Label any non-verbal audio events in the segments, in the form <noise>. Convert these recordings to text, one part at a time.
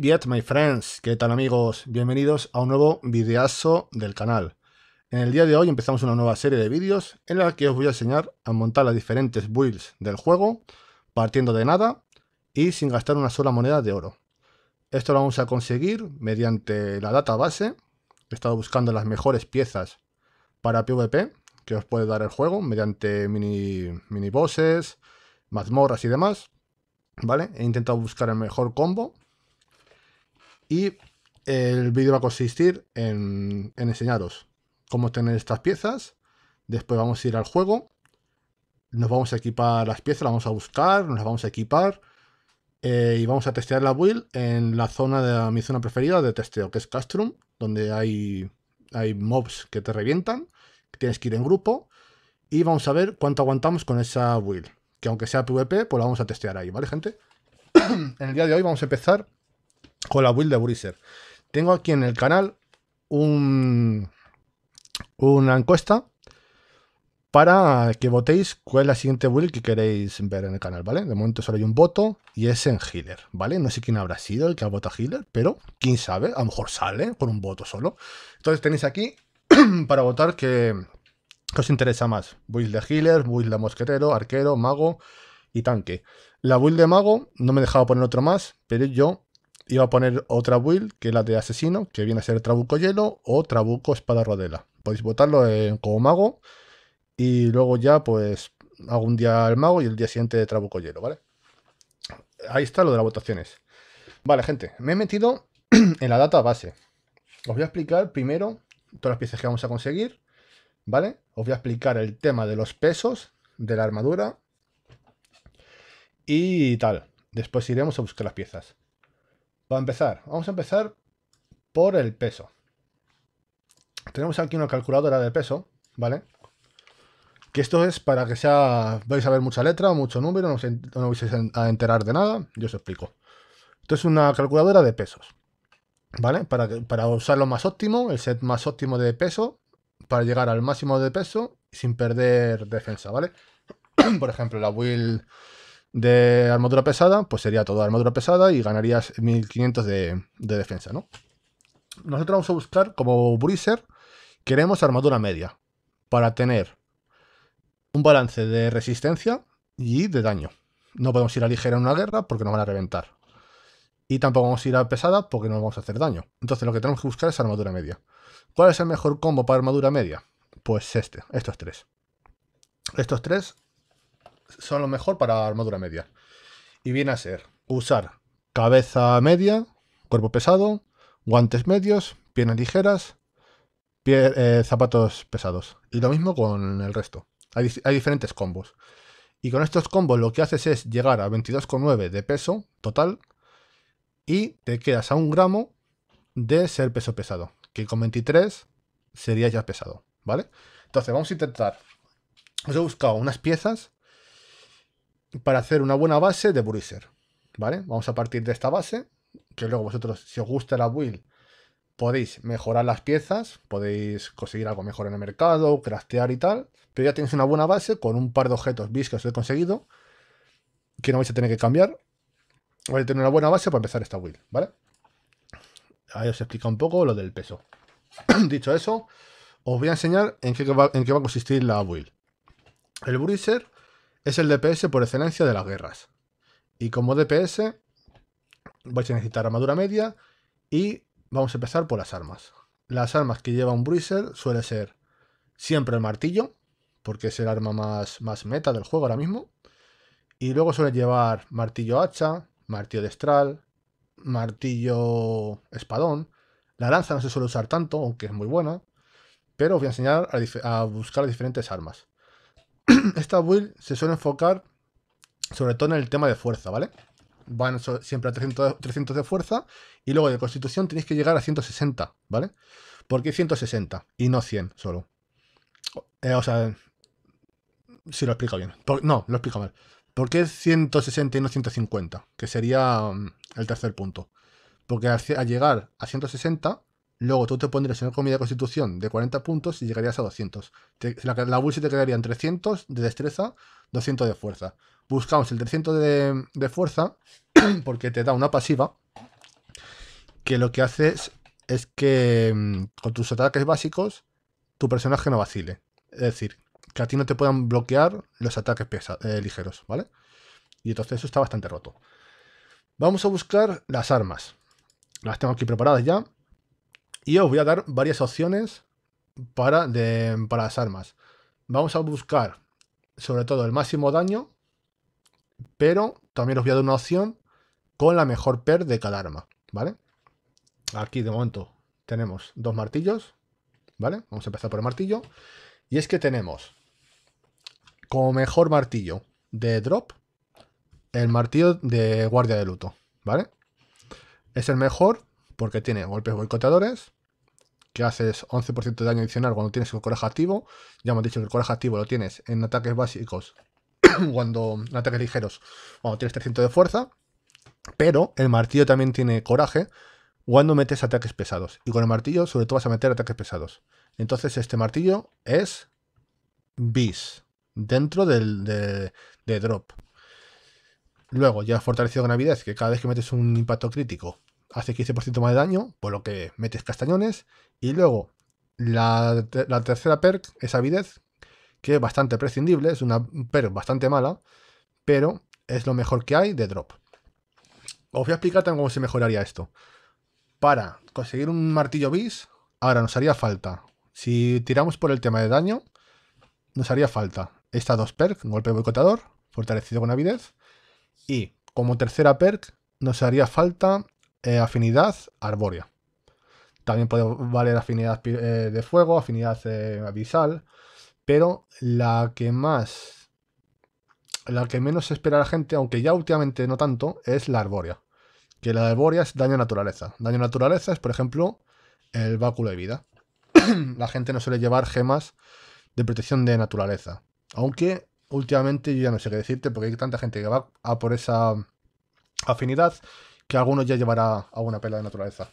Viet my friends. ¿Qué tal, amigos? Bienvenidos a un nuevo videazo del canal. En el día de hoy empezamos una nueva serie de vídeos en la que os voy a enseñar a montar las diferentes builds del juego, partiendo de nada y sin gastar una sola moneda de oro. Esto lo vamos a conseguir mediante la database. He estado buscando las mejores piezas para PvP que os puede dar el juego mediante mini, mini bosses, mazmorras y demás. ¿Vale? He intentado buscar el mejor combo y el vídeo va a consistir en, enseñaros cómo tener estas piezas. Después vamos a ir al juego. Nos vamos a equipar las piezas, las vamos a buscar, nos las vamos a equipar. Eh, y vamos a testear la build en la zona de mi zona preferida de testeo, que es Castrum, donde hay, mobs que te revientan, que tienes que ir en grupo. Y vamos a ver cuánto aguantamos con esa build. Que aunque sea PvP, pues la vamos a testear ahí, ¿vale, gente? <clears throat> en el día de hoy vamos a empezar con la build de Bruiser. Tengo aquí en el canal un, una encuesta para que votéis cuál es la siguiente build que queréis ver en el canal, ¿vale? De momento solo hay un voto y es en Healer, ¿vale? No sé quién habrá sido el que ha votado Healer, pero quién sabe, a lo mejor sale con un voto solo. Entonces tenéis aquí <clears throat> para votar que, os interesa más. Build de Healer, build de Mosquetero, Arquero, Mago y Tanque. La build de Mago no me dejaba poner otro más, pero yo iba a poner otra build, que es la de asesino, que viene a ser Trabuco Hielo o Trabuco Espada Rodela. Podéis votarlo en, como mago y luego ya pues hago un día el mago y el día siguiente de Trabuco Hielo, ¿vale? Ahí está lo de las votaciones. Vale, gente, me he metido <clears throat> en la data base. Os voy a explicar primero todas las piezas que vamos a conseguir, ¿vale? Os voy a explicar el tema de los pesos, de la armadura y tal. Después iremos a buscar las piezas a empezar, vamos a empezar por el peso. Tenemos aquí una calculadora de peso, ¿vale? Que esto es para que sea, vais a ver mucha letra, mucho número, no, vais a enterar de nada, yo os explico. Esto es una calculadora de pesos, ¿vale? Para, para usar lo más óptimo, el set más óptimo de peso, para llegar al máximo de peso sin perder defensa, ¿vale? <clears throat> Por ejemplo, la Will de armadura pesada, pues sería toda armadura pesada y ganarías 1500 de, de defensa, ¿no? Nosotros vamos a buscar, como Bruiser, queremos armadura media para tener un balance de resistencia y de daño. No podemos ir a ligera en una guerra porque nos van a reventar. Y tampoco vamos a ir a pesada porque nos vamos a hacer daño. Entonces lo que tenemos que buscar es armadura media. ¿Cuál es el mejor combo para armadura media? Pues este, estos tres. Estos tres son lo mejor para armadura media. Y viene a ser usar cabeza media, cuerpo pesado, guantes medios, piernas ligeras, pie, eh, zapatos pesados. Y lo mismo con el resto. Hay, hay, diferentes combos. Y con estos combos lo que haces es llegar a 22,9 de peso total y te quedas a un gramo de ser peso pesado. Que con 23 sería ya pesado, ¿vale? Entonces vamos a intentar... Os he buscado unas piezas para hacer una buena base de Bruiser. ¿Vale? Vamos a partir de esta base, que luego vosotros, si os gusta la build, podéis mejorar las piezas, podéis conseguir algo mejor en el mercado, craftear y tal, pero ya tenéis una buena base con un par de objetos bis que os he conseguido, que no vais a tener que cambiar. Vais a tener una buena base para empezar esta build, ¿vale? Ahí os explica un poco lo del peso. <clears throat> Dicho eso, os voy a enseñar en qué, va, en qué va a consistir la build. El bruiser es el DPS por excelencia de las guerras. Y como DPS vais a necesitar armadura media y vamos a empezar por las armas. Las armas que lleva un Bruiser suele ser siempre el martillo, porque es el arma más, más meta del juego ahora mismo. Y luego suele llevar martillo hacha, martillo destral, martillo espadón. La lanza no se suele usar tanto, aunque es muy buena. Pero os voy a enseñar a, a buscar diferentes armas. <clears throat> esta build se suele enfocar sobre todo en el tema de fuerza, ¿vale? Van siempre a 300, de fuerza y luego de constitución tenéis que llegar a 160, ¿vale? ¿Por qué 160 y no 100 solo? Eh, o sea, si lo explico bien. no, lo explico mal. ¿Por qué 160 y no 150? Que sería mm, el tercer punto. Porque al llegar a 160 Luego tú te pondrías una comida de constitución de 40 puntos y llegarías a 200. la, la te quedaría en 300 de destreza, 200 de fuerza. Buscamos el 300 de, fuerza <clears throat> porque te da una pasiva que lo que haces es que mm, con tus ataques básicos tu personaje no vacile. Es decir, que a ti no te puedan bloquear los ataques eh, ligeros, ¿vale? Y entonces eso está bastante roto. Vamos a buscar las armas. Las tengo aquí preparadas ya. Y os voy a dar varias opciones para, para las armas. Vamos a buscar sobre todo el máximo daño, pero también os voy a dar una opción con la mejor per de cada arma, ¿vale? Aquí de momento tenemos dos martillos, ¿vale? Vamos a empezar por el martillo. Y es que tenemos como mejor martillo de drop el martillo de guardia de luto, ¿vale? Es el mejor porque tiene golpes boicotadores que haces 11% de daño adicional cuando tienes el coraje activo. Ya hemos dicho que el coraje activo lo tienes en ataques básicos, <coughs> cuando en ataques ligeros, cuando tienes 300 de fuerza. Pero el martillo también tiene coraje cuando metes ataques pesados. Y con el martillo, sobre todo, vas a meter ataques pesados. Entonces, este martillo es bis dentro del, de, drop. Luego, ya fortalecido con habilidades, que cada vez que metes un impacto crítico, hace 15% más de daño, por lo que metes castañones. Y luego, la, tercera perk es avidez, que es bastante prescindible, es una perk bastante mala, pero es lo mejor que hay de drop. Os voy a explicar también cómo se mejoraría esto. Para conseguir un martillo bis, ahora nos haría falta, si tiramos por el tema de daño, nos haría falta estas dos perk, golpe boicotador, fortalecido con avidez, y como tercera perk nos haría falta eh, afinidad arbórea. También puede valer afinidad eh, de fuego, afinidad Visal, eh, abisal, pero la que más, la que menos espera la gente, aunque ya últimamente no tanto, es la arbórea. Que la arbórea es daño a naturaleza. Daño a naturaleza es, por ejemplo, el báculo de vida. <clears throat> la gente no suele llevar gemas de protección de naturaleza. Aunque últimamente yo ya no sé qué decirte porque hay tanta gente que va a por esa afinidad que algunos ya llevará a una pela de naturaleza.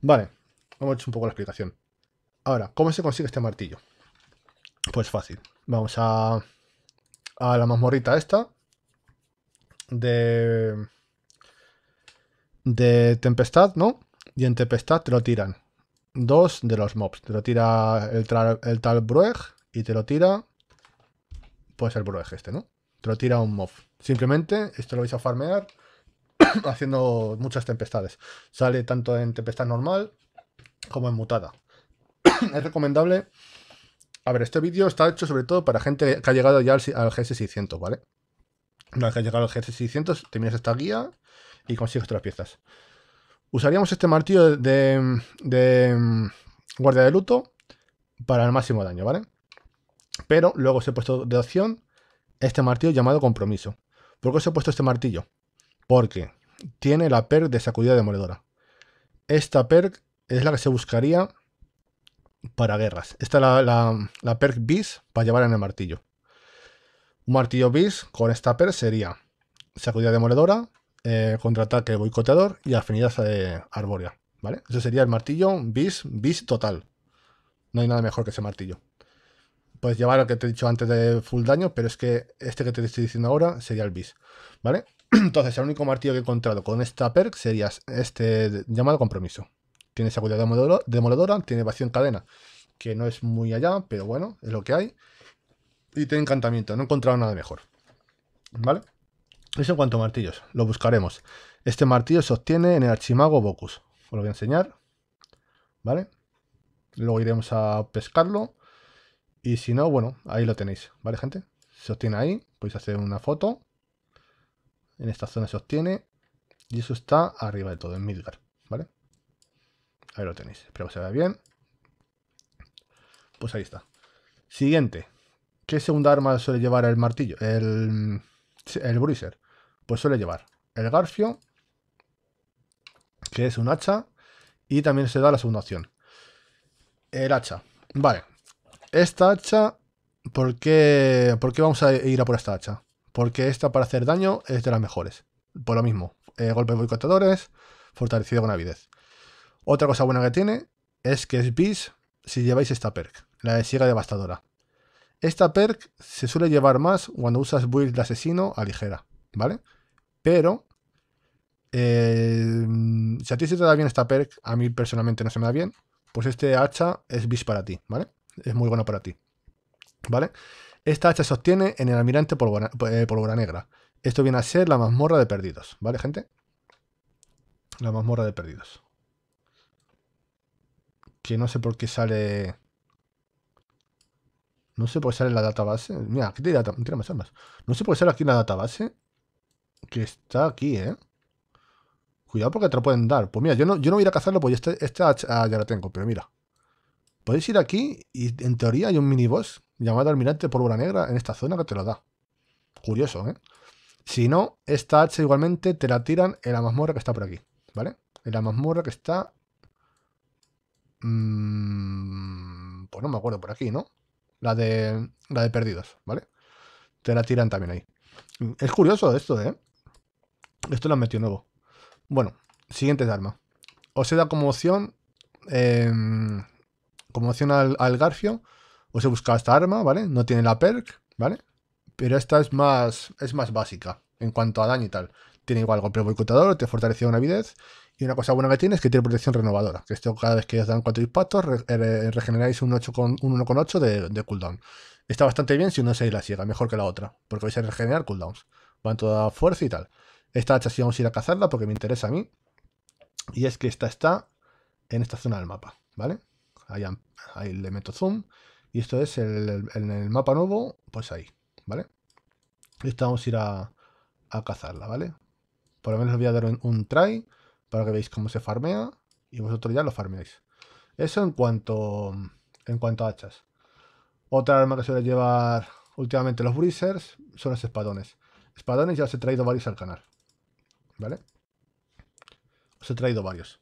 Vale, hemos hecho un poco la explicación. Ahora, ¿cómo se consigue este martillo? Pues fácil. Vamos a, a la mazmorrita esta de, de Tempestad, ¿no? Y en Tempestad te lo tiran dos de los mobs. Te lo tira el, el tal Brueg y te lo tira, pues el Brueg este, ¿no? Te lo tira un mob. Simplemente esto lo vais a farmear <coughs> haciendo muchas tempestades. Sale tanto en tempestad normal como en mutada. <coughs> es recomendable. A ver, este vídeo está hecho sobre todo para gente que ha llegado ya al, GS600, ¿vale? Una vez que ha llegado al GS600, terminas esta guía y consigues otras piezas. Usaríamos este martillo de, de, de mm, guardia de luto para el máximo daño, ¿vale? Pero luego os he puesto de opción este martillo llamado compromiso. ¿Por qué os he puesto este martillo? porque tiene la perk de sacudida demoledora. Esta perk es la que se buscaría para guerras. Esta es la, perk bis para llevar en el martillo. Un martillo bis con esta perk sería sacudida demoledora, eh, contraataque boicoteador y afinidad de eh, arbórea. ¿Vale? Ese sería el martillo bis, bis total. No hay nada mejor que ese martillo. Puedes llevar lo que te he dicho antes de full daño, pero es que este que te estoy diciendo ahora sería el bis. ¿Vale? <clears throat> Entonces, el único martillo que he encontrado con esta perk sería este llamado compromiso. Tiene seguridad demoledora, tiene vacío en cadena, que no es muy allá, pero bueno, es lo que hay. Y tiene encantamiento, no he encontrado nada mejor. ¿Vale? Eso en cuanto a martillos, lo buscaremos. Este martillo se obtiene en el archimago Bocus. Os lo voy a enseñar. ¿Vale? Luego iremos a pescarlo. Y si no, bueno, ahí lo tenéis. ¿Vale, gente? Se obtiene ahí. Podéis hacer una foto en esta zona se obtiene. Y eso está arriba de todo, en Midgar. ¿Vale? Ahí lo tenéis. Espero que se vea bien. Pues ahí está. Siguiente. ¿Qué segunda arma suele llevar el martillo? El, el bruiser. Pues suele llevar el garfio, que es un hacha, y también se da la segunda opción. El hacha. Vale. Esta hacha, ¿por ¿por qué vamos a ir a por esta hacha? porque esta para hacer daño es de las mejores. Por lo mismo, eh, golpes boicotadores, fortalecido con avidez. Otra cosa buena que tiene es que es bis si lleváis esta perk, la de siega devastadora. Esta perk se suele llevar más cuando usas build de asesino a ligera, ¿vale? Pero, eh, si a ti se te da bien esta perk, a mí personalmente no se me da bien, pues este hacha es bis para ti, ¿vale? Es muy bueno para ti, ¿vale? Esta hacha se sostiene en el almirante pólvora, eh, negra. Esto viene a ser la mazmorra de perdidos, ¿vale, gente? La mazmorra de perdidos. Que no sé por qué sale... No sé por qué sale la database. Mira, aquí te data... Tira más armas. No sé por qué sale aquí la database. Que está aquí, ¿eh? Cuidado porque te lo pueden dar. Pues mira, yo no, yo no voy a ir a cazarlo porque esta este, este ah, ya la tengo, pero mira. Podéis ir aquí y en teoría hay un miniboss Llamada almirante pólvora negra en esta zona que te lo da. Curioso, ¿eh? Si no, esta hacha igualmente te la tiran en la mazmorra que está por aquí, ¿vale? En la mazmorra que está... Mm, pues no me acuerdo por aquí, ¿no? La de, la de perdidos, ¿vale? Te la tiran también ahí. Es curioso esto, ¿eh? Esto lo han metido nuevo. Bueno, siguiente arma. Os he da como opción... Em, como opción al, al Garfio os he buscado esta arma, ¿vale? No tiene la perk, ¿vale? Pero esta es más, es más básica en cuanto a daño y tal. Tiene igual golpe boicotador, te fortalece una vida Y una cosa buena que tiene es que tiene protección renovadora. Que esto cada vez que os dan cuatro impactos un eh, regeneráis un 1,8 de, de cooldown. Está bastante bien si no se la ciega, mejor que la otra. Porque vais a regenerar cooldowns. Van toda fuerza y tal. Esta hacha sí vamos a ir a cazarla porque me interesa a mí. Y es que esta está en esta zona del mapa, ¿vale? ahí le meto zoom y esto es el, en el mapa nuevo, pues ahí, ¿vale? Y esta vamos a ir a, cazarla, ¿vale? Por lo menos os voy a dar un, try para que veáis cómo se farmea y vosotros ya lo farmeáis. Eso en cuanto, en cuanto a hachas. Otra arma que suele llevar últimamente los bruisers son los espadones. Espadones ya os he traído varios al canal, ¿vale? Os he traído varios.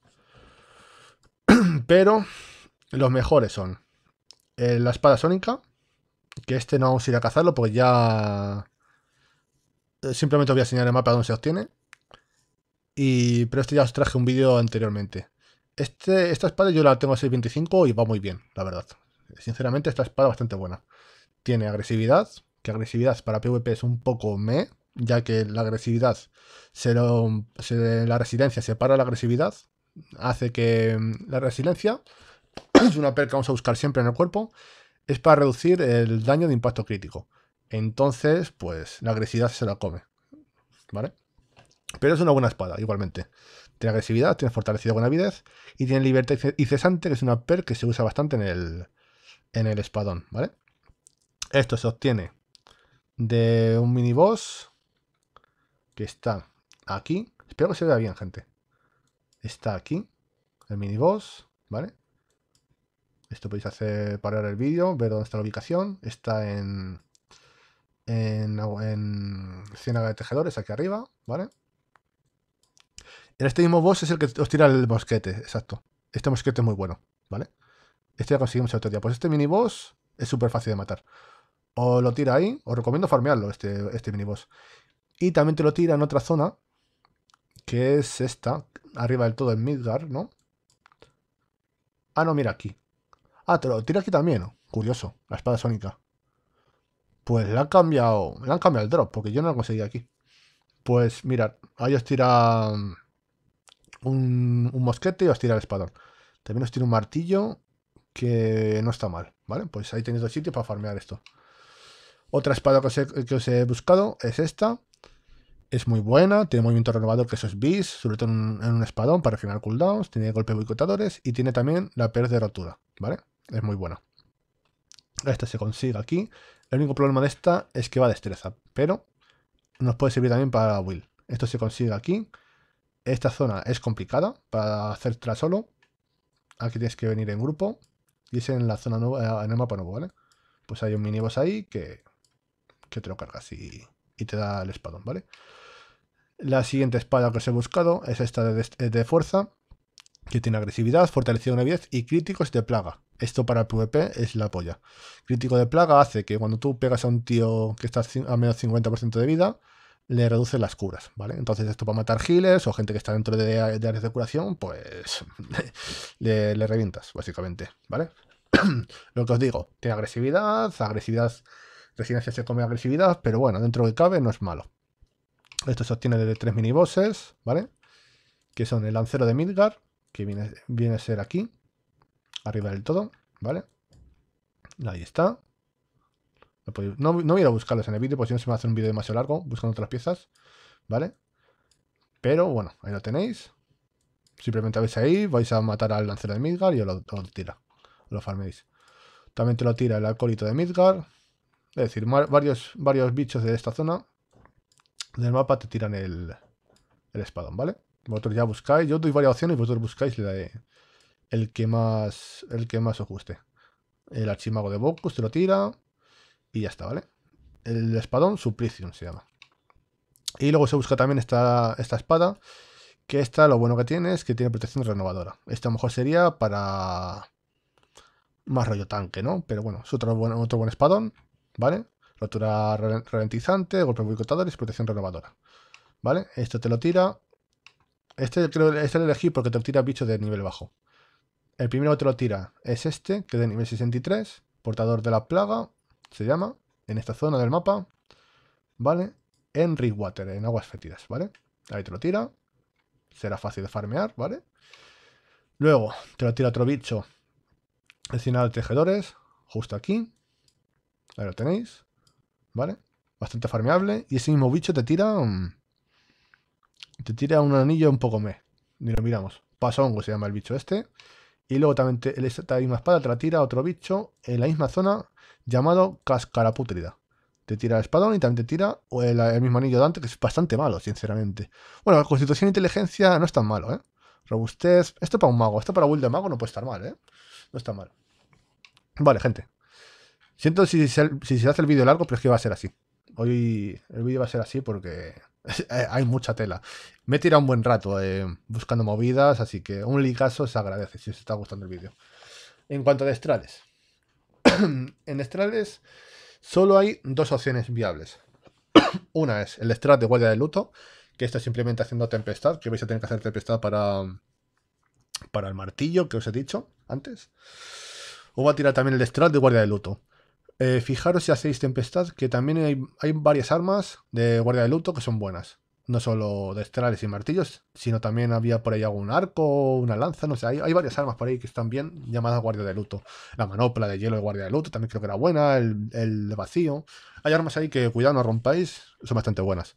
<clears throat> Pero los mejores son eh, la espada sónica. Que este no vamos a ir a cazarlo porque ya. Eh, simplemente os voy a enseñar el mapa donde se obtiene. Y, pero este ya os traje un vídeo anteriormente. Este, esta espada yo la tengo a 6.25 y va muy bien, la verdad. Sinceramente, esta espada es bastante buena. Tiene agresividad, que agresividad para PvP es un poco me, ya que la agresividad, se, lo, se la residencia separa la agresividad, hace que mm, la resiliencia <clears throat> es una perk que vamos a buscar siempre en el cuerpo, es para reducir el daño de impacto crítico. Entonces, pues la agresividad se la come. ¿Vale? Pero es una buena espada, igualmente. Tiene agresividad, tiene fortalecida con avidez y tiene libertad y cesante, que es una per que se usa bastante en el, en el espadón, ¿vale? Esto se obtiene de un miniboss que está aquí. Espero que se vea bien, gente. Está aquí el miniboss, ¿vale? Esto podéis hacer parar el vídeo, ver dónde está la ubicación. Está en, en, en Ciénaga de Tejedores, aquí arriba, ¿vale? Este mismo boss es el que os tira el mosquete, exacto. Este mosquete es muy bueno, ¿vale? Este ya conseguimos el otro día. Pues este mini boss es súper fácil de matar. O lo tira ahí, os recomiendo farmearlo, este, este mini boss. Y también te lo tira en otra zona, que es esta, arriba del todo en Midgar, ¿no? Ah, no, mira aquí. Ah, te lo tira aquí también. Curioso, la espada sónica. Pues la han cambiado. la han cambiado el drop, porque yo no la conseguí aquí. Pues mirad, ahí os tira mm, un, mosquete y os tira el espadón. También os tira un martillo que no está mal, ¿vale? Pues ahí tenéis dos sitios para farmear esto. Otra espada que os, he, buscado es esta. Es muy buena, tiene movimiento renovador que eso es bis, sobre todo en un, espadón para generar cooldowns, tiene golpe boicotadores y tiene también la pérdida de rotura, ¿vale? Es muy buena. Esta se consigue aquí. El único problema de esta es que va a destreza, pero nos puede servir también para Will. Esto se consigue aquí. Esta zona es complicada para hacer tras solo. Aquí tienes que venir en grupo. Y es en la zona nueva, eh, en el mapa nuevo, ¿vale? Pues hay un miniboss ahí que, te lo cargas y, te da el espadón, ¿vale? La siguiente espada que os he buscado es esta de, de fuerza que tiene agresividad, fortalecido una vez y críticos de plaga. Esto para el PvP es la polla. Crítico de plaga hace que cuando tú pegas a un tío que está a menos 50% de vida, le reduce las curas, ¿vale? Entonces esto para matar healers o gente que está dentro de, áreas de curación, pues <laughs> le, revientas, básicamente, ¿vale? <clears throat> Lo que os digo, tiene agresividad, agresividad, residencia se come agresividad, pero bueno, dentro que cabe no es malo. Esto se obtiene de tres minibosses, ¿vale? Que son el lancero de Midgar, que viene, viene a ser aquí, arriba del todo, ¿vale? Ahí está. No, no, voy a buscarlos en el vídeo, porque si no se me hace un vídeo demasiado largo buscando otras piezas, ¿vale? Pero bueno, ahí lo tenéis. Simplemente vais ahí, vais a matar al lancero de Midgar y os lo, tira. lo farméis. También te lo tira el alcoholito de Midgar. Es decir, varios, varios bichos de esta zona del mapa te tiran el, el espadón, ¿vale? Vosotros ya buscáis, yo doy varias opciones, y vosotros buscáis el que más el que más os guste. El archimago de Bocus te lo tira y ya está, ¿vale? El espadón suplicion se llama. Y luego se busca también esta, esta espada, que esta lo bueno que tiene es que tiene protección renovadora. Esta a lo mejor sería para más rollo tanque, ¿no? Pero bueno, es otro buen, otro buen espadón, ¿vale? Rotura ralentizante, golpe boicotador y protección renovadora. ¿Vale? Esto te lo tira este, creo, este lo elegí porque te tira bichos de nivel bajo. El primero que te lo tira es este, que es de nivel 63, portador de la plaga, se llama, en esta zona del mapa, ¿vale? En Water, en aguas Fetidas, ¿vale? Ahí te lo tira, será fácil de farmear, ¿vale? Luego te lo tira otro bicho, final de tejedores, justo aquí, ahí lo tenéis, ¿vale? Bastante farmeable, y ese mismo bicho te tira... Mm, te tira un anillo un poco me. Ni lo miramos. Pasongo se llama el bicho este. Y luego también te, esta misma espada te la tira otro bicho en la misma zona llamado Cascarapútrida. Te tira el espadón y también te tira el, mismo anillo de antes, que es bastante malo, sinceramente. Bueno, constitución e inteligencia no es tan malo, ¿eh? Robustez. Esto para un mago, esto para build de mago no puede estar mal, ¿eh? No está mal. Vale, gente. Siento si si se hace el vídeo largo, pero es que va a ser así. Hoy el vídeo va a ser así porque <laughs> Eh, hay mucha tela. Me he tirado un buen rato eh, buscando movidas, así que un ligazo se agradece si os está gustando el vídeo. En cuanto a destrales, <clears throat> en destrales solo hay dos opciones viables. <clears throat> Una es el destral de guardia de luto, que esto simplemente haciendo tempestad, que vais a tener que hacer tempestad para, para el martillo que os he dicho antes. O va a tirar también el destral de guardia de luto. Eh, fijaros si hacéis tempestad, que también hay, varias armas de guardia de luto que son buenas. No solo destrales y martillos, sino también había por ahí algún arco, una lanza, no sé. Hay, varias armas por ahí que están bien llamadas guardia de luto. La manopla de hielo de guardia de luto también creo que era buena, el, de vacío. Hay armas ahí que cuidado no rompáis, son bastante buenas.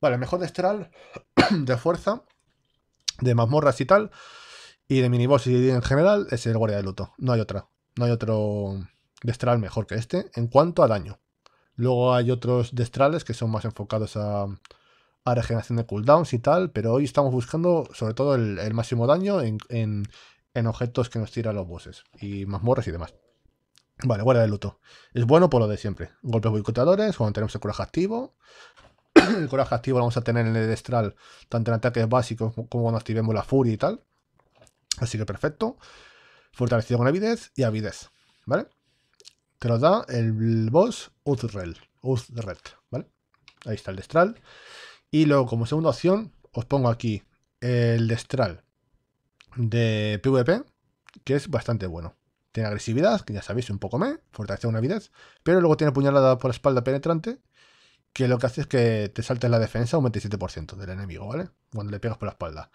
Vale, mejor de destral <clears throat> de fuerza, de mazmorras y tal, y de miniboss y en general es el guardia de luto. No hay otra. No hay otro destral mejor que este en cuanto a daño. Luego hay otros destrales que son más enfocados a, a regeneración de cooldowns y tal, pero hoy estamos buscando sobre todo el, máximo daño en, objetos que nos tiran los bosses y mazmorras y demás. Vale, guarda de luto. Es bueno por lo de siempre. Golpes boicotadores cuando tenemos el coraje activo. <clears throat> el coraje activo lo vamos a tener en el destral, tanto en ataques básicos como cuando activemos la furia y tal. Así que perfecto. Fortalecido con avidez y avidez. ¿Vale? te lo da el boss Uthred. Uthred. ¿vale? Ahí está el destral. Y luego, como segunda opción, os pongo aquí el destral de PvP, que es bastante bueno. Tiene agresividad, que ya sabéis, un poco me, fortalece una vida. pero luego tiene puñalada por la espalda penetrante, que lo que hace es que te saltes la defensa un 27% del enemigo, ¿vale? Cuando le pegas por la espalda.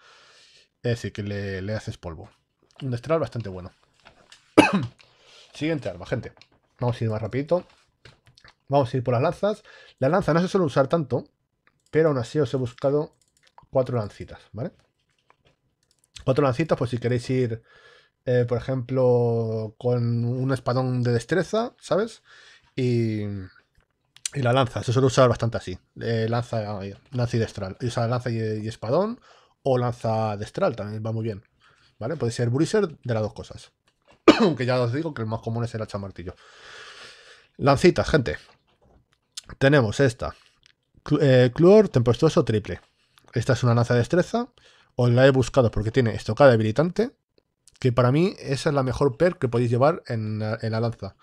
Es decir, que le, le haces polvo. Un destral bastante bueno. <coughs> Siguiente arma, gente. Vamos a ir más rapidito. Vamos a ir por las lanzas. La lanza no se suele usar tanto, pero aún así os he buscado cuatro lancitas, ¿vale? Cuatro lancitas, pues si queréis ir, eh, por ejemplo, con un espadón de destreza, ¿sabes? Y, la lanza, se suele usar bastante así. Eh, lanza, y destral. lanza y, espadón o lanza destral también va muy bien. ¿Vale? Puede ser bruiser de las dos cosas. <coughs> aunque ya os digo que el más común es el hacha martillo. Lancitas, gente. Tenemos esta. Cl eh, Tempestuoso Triple. Esta es una lanza de destreza. Os la he buscado porque tiene estocada debilitante. Que para mí esa es la mejor perk que podéis llevar en, la lanza.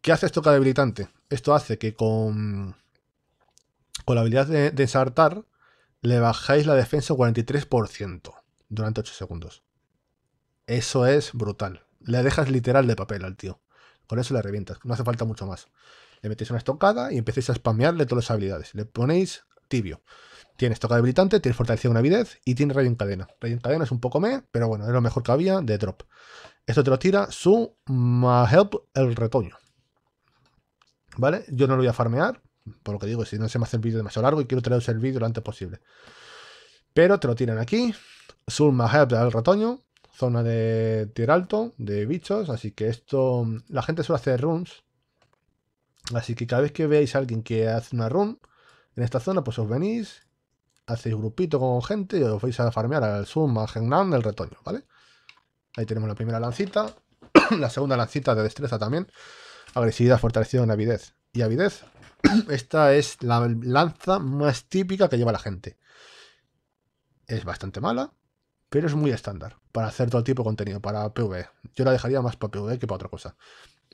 ¿Qué hace estocada debilitante? Esto hace que con, con la habilidad de, de ensartar le bajáis la defensa un 43% durante 8 segundos. Eso es brutal. Le dejas literal de papel al tío. Con eso le revientas, no hace falta mucho más. Le metéis una estocada y empecéis a spamearle todas las habilidades. Le ponéis tibio. Tiene estocada debilitante, tiene fortalecida de avidez y tiene rayo en cadena. Rayo en cadena es un poco me, pero bueno, es lo mejor que había de drop. Esto te lo tira su Help el retoño. ¿Vale? Yo no lo voy a farmear, por lo que digo, si no se me hace el vídeo demasiado largo y quiero traeros el vídeo lo antes posible. Pero te lo tiran aquí. Su Help el retoño zona de tier alto, de bichos, así que esto, la gente suele hacer runs, así que cada vez que veáis a alguien que hace una run en esta zona, pues os venís, hacéis grupito con gente y os vais a farmear al Zoom, al Hengnan el retoño, ¿vale? Ahí tenemos la primera lancita, <clears throat> la segunda lancita de destreza también, agresividad, fortalecida en avidez y avidez. <clears throat> Esta es la lanza más típica que lleva la gente. Es bastante mala, pero es muy estándar para hacer todo tipo de contenido, para PvE. Yo la dejaría más para PvE que para otra cosa.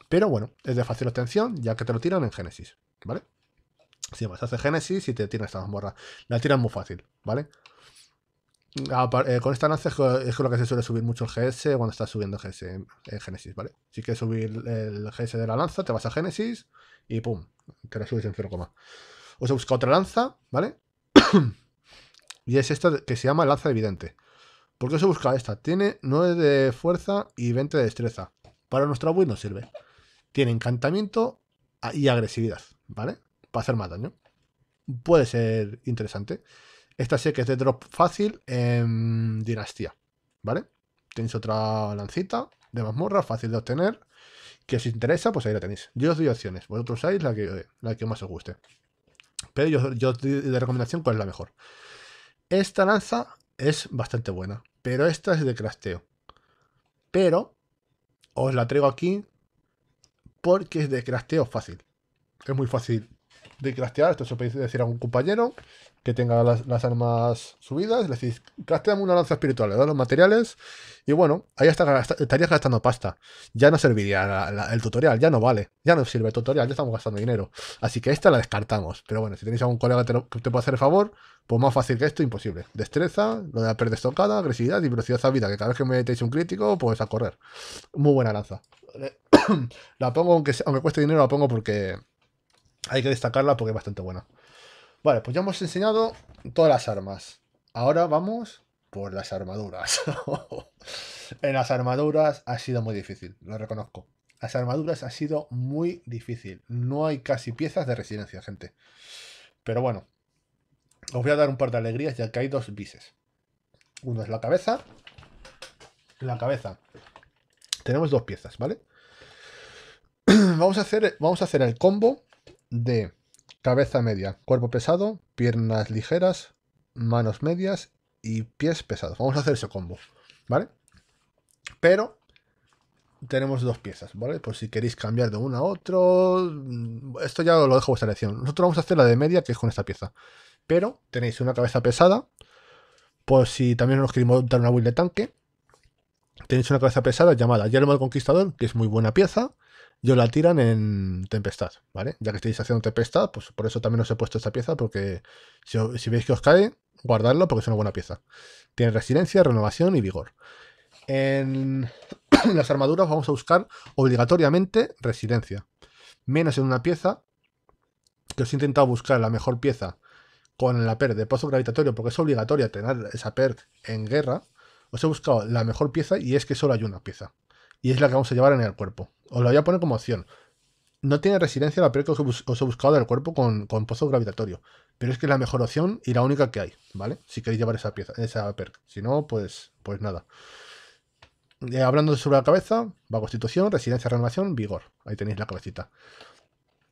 Pero bueno, es de fácil obtención, ya que te lo tiran en Génesis, ¿vale? Si vas, pues, hace Génesis y te tiran esta mazmorra. La tiran muy fácil, ¿vale? Eh, con esta lanza es que lo que se suele subir mucho el GS cuando estás subiendo GS en Génesis, ¿vale? Si quieres subir el GS de la lanza, te vas a Génesis y ¡pum! Te la subes en 0, O se busca otra lanza, ¿vale? <coughs> y es esta que se llama lanza evidente. ¿Por qué se busca esta? Tiene 9 de fuerza y 20 de destreza. Para nuestra build sirve. Tiene encantamiento y agresividad, ¿vale? Para hacer más daño. Puede ser interesante. Esta sé que es de drop fácil en Dinastía, ¿vale? Tenéis otra lancita de mazmorra, fácil de obtener. Que os interesa, pues ahí la tenéis. Yo os doy opciones, vosotros usáis la que, la que más os guste. Pero yo, yo os doy de recomendación cuál es la mejor. Esta lanza es bastante buena. Pero esta es de crasteo Pero os la traigo aquí porque es de crasteo fácil. Es muy fácil de craftear. Esto se puede decir a un compañero que tenga las, armas subidas, le decís, crafteame una lanza espiritual, le das los materiales y bueno, ahí está, estarías gastando pasta. Ya no serviría el tutorial, ya no vale, ya no sirve el tutorial, ya estamos gastando dinero. Así que esta la descartamos. Pero bueno, si tenéis algún colega que te, pueda hacer el favor, pues más fácil que esto, imposible. Destreza, lo de la estocada, agresividad y velocidad a vida, que cada vez que metéis un crítico, pues a correr. Muy buena lanza. <coughs> La pongo, aunque, aunque cueste dinero, la pongo porque hay que destacarla porque es bastante buena. Vale, pues ya hemos enseñado todas las armas. Ahora vamos por las armaduras. <laughs> en las armaduras ha sido muy difícil, lo reconozco. Las armaduras ha sido muy difícil. No hay casi piezas de residencia, gente. Pero bueno, os voy a dar un par de alegrías ya que hay dos bises. Uno es la cabeza. La cabeza. Tenemos dos piezas, ¿vale? <clears throat> vamos, a hacer, vamos a hacer el combo de Cabeza media, cuerpo pesado, piernas ligeras, manos medias y pies pesados. Vamos a hacer ese combo, ¿vale? Pero tenemos dos piezas, ¿vale? Por si queréis cambiar de una a otro, mm, esto ya lo dejo a vuestra elección. Nosotros vamos a hacer la de media, que es con esta pieza. Pero tenéis una cabeza pesada, por si también nos queremos dar una build de tanque. Tenéis una cabeza pesada llamada Yermo del Conquistador, que es muy buena pieza yo la tiran en Tempestad, ¿vale? Ya que estáis haciendo Tempestad, pues por eso también os he puesto esta pieza, porque si, veis que os cae, guardadlo porque es una buena pieza. Tiene resiliencia, renovación y vigor. En, <clears throat> las armaduras vamos a buscar obligatoriamente resiliencia. Menos en una pieza, que os he intentado buscar la mejor pieza con la perd de pozo gravitatorio, porque es obligatoria tener esa perd en guerra. Os he buscado la mejor pieza y es que solo hay una pieza. Y es la que vamos a llevar en el cuerpo. Os lo voy a poner como opción. No tiene residencia la perk que os he, buscado del cuerpo con, pozo gravitatorio. Pero es que es la mejor opción y la única que hay, ¿vale? Si queréis llevar esa pieza, esa perk. Si no, pues, pues nada. Eh, hablando sobre la cabeza, va constitución, residencia, renovación, vigor. Ahí tenéis la cabecita.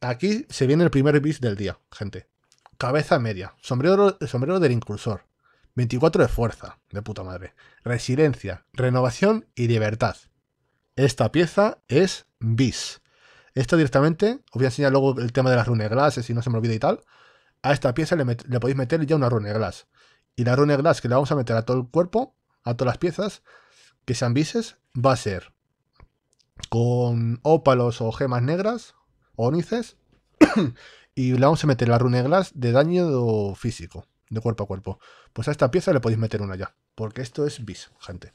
Aquí se viene el primer bis del día, gente. Cabeza media. Sombrero, sombrero del incursor. 24 de fuerza, de puta madre. Residencia, renovación y libertad. Esta pieza es bis. Esto directamente, os voy a enseñar luego el tema de las glasses si no se me olvida y tal. A esta pieza le, podéis meter ya una glass Y la rune glass que le vamos a meter a todo el cuerpo, a todas las piezas, que sean bises, va a ser con ópalos o gemas negras, ónices, <coughs> y le vamos a meter la glass de daño físico, de cuerpo a cuerpo. Pues a esta pieza le podéis meter una ya, porque esto es bis, gente.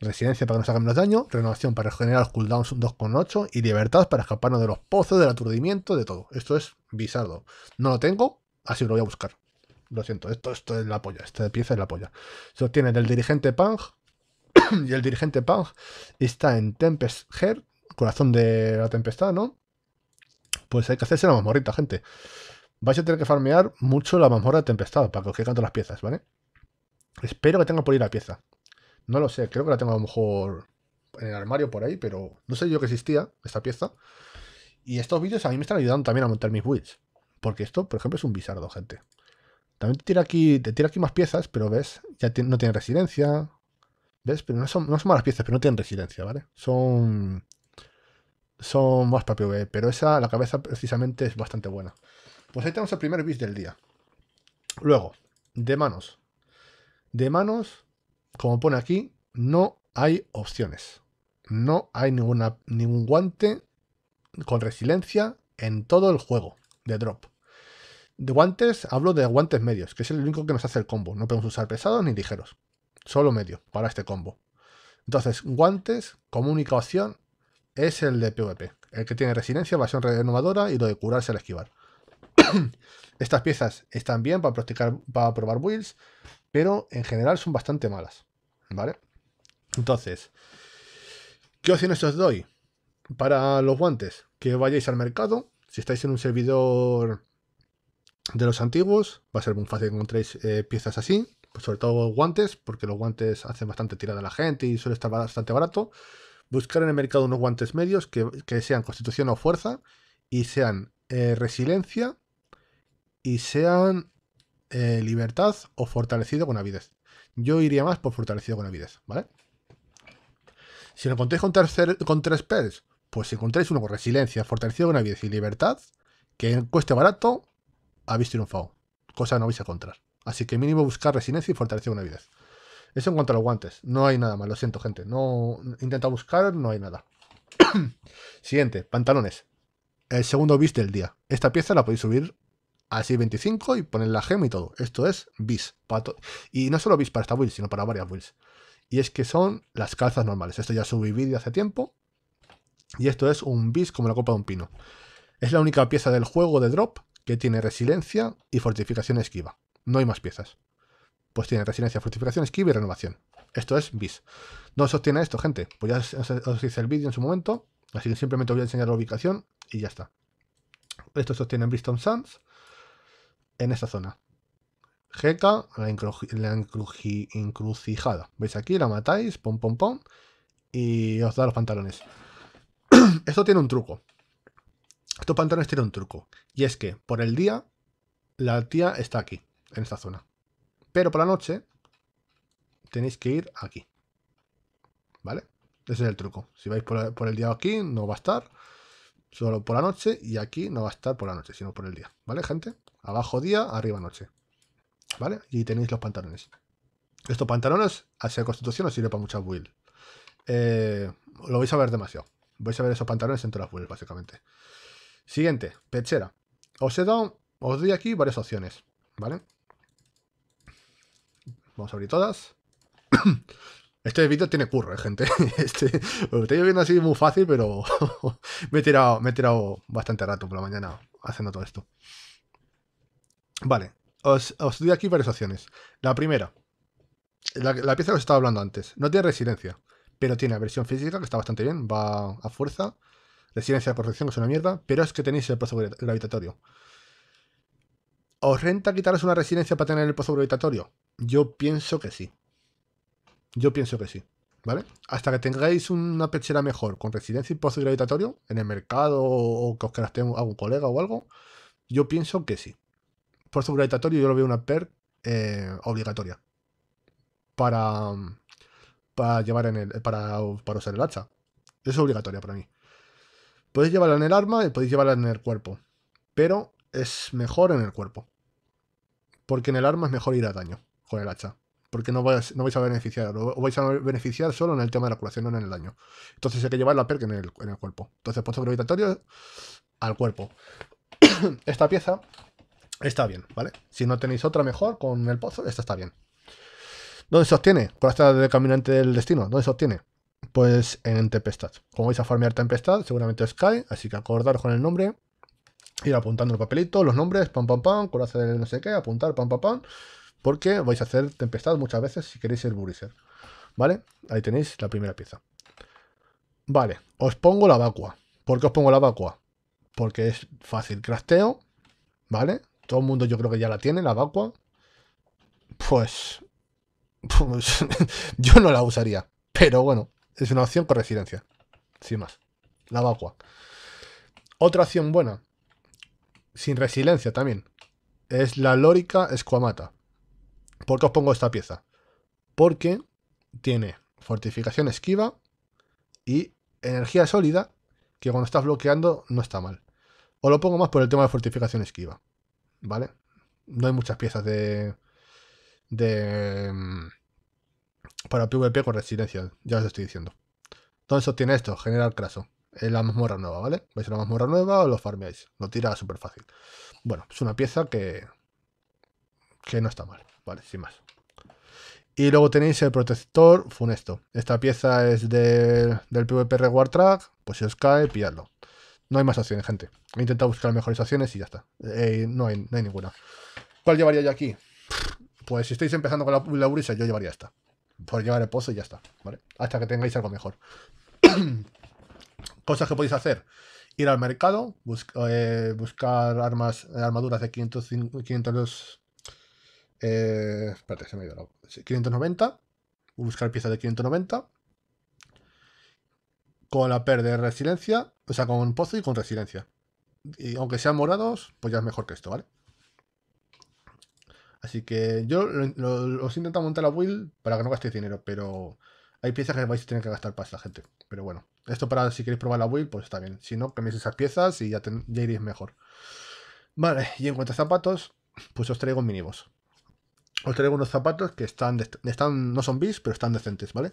Residencia para que nos hagan menos daño, renovación para los cooldowns 2,8 y libertad para escaparnos de los pozos, del aturdimiento, de todo. Esto es bizarro. No lo tengo, así lo voy a buscar. Lo siento, esto, esto es la polla, esta pieza es la polla. Se obtiene del dirigente Pang <coughs> y el dirigente Pang está en Tempest Her, corazón de la tempestad, ¿no? Pues hay que hacerse la mamorrita, gente. Vais a tener que farmear mucho la mazmorra de tempestad para que os todas las piezas, ¿vale? Espero que tenga por ir la pieza. No lo sé, creo que la tengo a lo mejor en el armario por ahí, pero no sé yo que existía esta pieza. Y estos vídeos a mí me están ayudando también a montar mis builds. Porque esto, por ejemplo, es un bizardo, gente. También te tira aquí, te aquí más piezas, pero ves, ya no tienen residencia. ¿Ves? Pero no son, malas piezas, pero no tienen residencia, ¿vale? Son. Son más para PvE, pero esa, la cabeza precisamente es bastante buena. Pues ahí tenemos el primer bis del día. Luego, de manos. De manos, como pone aquí, no hay opciones. No hay ninguna, ningún guante con resiliencia en todo el juego de drop. De guantes, hablo de guantes medios, que es el único que nos hace el combo. No podemos usar pesados ni ligeros. Solo medio para este combo. Entonces, guantes como única opción es el de PvP. El que tiene resiliencia, evasión renovadora y lo de curarse al esquivar. <coughs> Estas piezas están bien para practicar, para probar builds, pero en general son bastante malas, ¿vale? Entonces, ¿qué opciones os doy para los guantes? Que vayáis al mercado, si estáis en un servidor de los antiguos, va a ser muy fácil que encontréis eh, piezas así, pues sobre todo guantes, porque los guantes hacen bastante tirada a la gente y suele estar bastante barato. Buscar en el mercado unos guantes medios que, sean constitución o fuerza y sean eh, resiliencia y sean eh, libertad o fortalecido con avidez. Yo iría más por fortalecido con avidez, ¿vale? Si lo encontráis con, tercer, con tres pells, pues si encontráis uno con resiliencia, fortalecido con avidez y libertad, que cueste barato, habéis triunfado. Cosa no vais a encontrar. Así que mínimo buscar resiliencia y fortalecido con avidez. Eso en cuanto a los guantes. No hay nada más, lo siento, gente. No intenta buscar, no hay nada. <clears throat> Siguiente, pantalones. El segundo viste del día. Esta pieza la podéis subir así 25 y ponen la gema y todo. Esto es bis. y no solo bis para esta build, sino para varias builds. Y es que son las calzas normales. Esto ya subí vídeo hace tiempo. Y esto es un bis como la copa de un pino. Es la única pieza del juego de drop que tiene resiliencia y fortificación esquiva. No hay más piezas. Pues tiene resiliencia, fortificación, esquiva y renovación. Esto es bis. no sostiene esto, gente? Pues ya os, hice el vídeo en su momento. Así que simplemente os voy a enseñar la ubicación y ya está. Esto sostiene en Bristol Sands en esta zona. Jeca, la, encrucijada. ¿Veis aquí? La matáis, pom pom pom, y os da los pantalones. <clears throat> Esto tiene un truco. Estos pantalones tienen un truco. Y es que por el día, la tía está aquí, en esta zona. Pero por la noche, tenéis que ir aquí. ¿Vale? Ese es el truco. Si vais por el día aquí, no va a estar. Solo por la noche. Y aquí no va a estar por la noche, sino por el día. ¿Vale, gente? Abajo día, arriba noche. ¿Vale? Y tenéis los pantalones. Estos pantalones, al ser constitución, os sirve para muchas builds. Eh, lo vais a ver demasiado. Vais a ver esos pantalones en todas las builds, básicamente. Siguiente, pechera. Os he os doy aquí varias opciones, ¿vale? Vamos a abrir todas. <coughs> Este vídeo tiene curro, eh, gente. <laughs> Este, lo estoy viendo así muy fácil, pero <laughs> me, he tirado, me he tirado bastante rato por la mañana haciendo todo esto. Vale, os, doy aquí varias opciones. La primera, la, pieza que os estaba hablando antes, no tiene residencia, pero tiene versión física, que está bastante bien, va a fuerza, Residencia de protección, que es una mierda, pero es que tenéis el pozo gravitatorio. ¿Os renta quitaros una residencia para tener el pozo gravitatorio? Yo pienso que sí. Yo pienso que sí. ¿Vale? Hasta que tengáis una pechera mejor con residencia y pozo gravitatorio en el mercado o que os tener algún colega o algo, yo pienso que sí esfuerzo gravitatorio yo lo veo una perk eh, obligatoria para, mm, para llevar en el, para, para usar el hacha. Es obligatoria para mí. Podéis llevarla en el arma y podéis llevarla en el cuerpo, pero es mejor en el cuerpo. Porque en el arma es mejor ir a daño con el hacha. Porque no vais, no vais a beneficiar, o vais a beneficiar solo en el tema de la curación, no en el daño. Entonces hay que llevar la perk en el, en el cuerpo. Entonces, puesto gravitatorio al cuerpo. <coughs> Esta pieza Está bien, ¿vale? Si no tenéis otra mejor con el pozo, esta está bien. ¿Dónde se obtiene? Con de caminante del destino. ¿Dónde se obtiene? Pues en Tempestad. Como vais a farmear Tempestad, seguramente Sky, así que acordaros con el nombre. Ir apuntando el papelito, los nombres, pam pam pam, Corazón del no sé qué, apuntar, pam pam pam. Porque vais a hacer Tempestad muchas veces si queréis ser Buriser. ¿Vale? Ahí tenéis la primera pieza. Vale, os pongo la vacua. ¿Por qué os pongo la vacua? Porque es fácil crafteo, ¿vale? todo el mundo yo creo que ya la tiene, la vacua, pues, pues <laughs> yo no la usaría. Pero bueno, es una opción con resiliencia sin más, la vacua. Otra opción buena, sin resiliencia también, es la lórica escuamata. ¿Por qué os pongo esta pieza? Porque tiene fortificación esquiva y energía sólida, que cuando estás bloqueando no está mal. O lo pongo más por el tema de fortificación esquiva. ¿vale? No hay muchas piezas de. de. Mm, para PvP con residencia, ya os estoy diciendo. Entonces obtiene esto, General craso. Es la mazmorra nueva, ¿vale? Vais a la mazmorra nueva o lo farmeáis. Lo tira súper fácil. Bueno, es una pieza que. que no está mal, ¿vale? Sin más. Y luego tenéis el protector funesto. Esta pieza es del PvP Reward Track. Pues si os cae, pilladlo. No hay más acciones, gente. He intentado buscar mejores acciones y ya está. Eh, no, hay, ninguna. ¿Cuál llevaría yo aquí? Pues si estáis empezando con la, la yo llevaría esta. Por llevar el pozo y ya está, ¿vale? Hasta que tengáis algo mejor. <clears throat> Cosas que podéis hacer. Ir al mercado, eh, buscar armas, eh, armaduras de 500, espérate, se me ha ido la... 590. Buscar piezas de 590. Con la PER de resiliencia o sea, con pozo y con residencia. Y aunque sean morados, pues ya es mejor que esto, ¿vale? Así que yo os lo, he intentado montar la build para que no gastéis dinero, pero hay piezas que vais a tener que gastar para esta gente. Pero bueno, esto para si queréis probar la build, pues está bien. Si no, cambiéis esas piezas y ya, iréis mejor. Vale, y en cuanto a zapatos, pues os traigo un Os traigo unos zapatos que están, están no son bis, pero están decentes, ¿vale?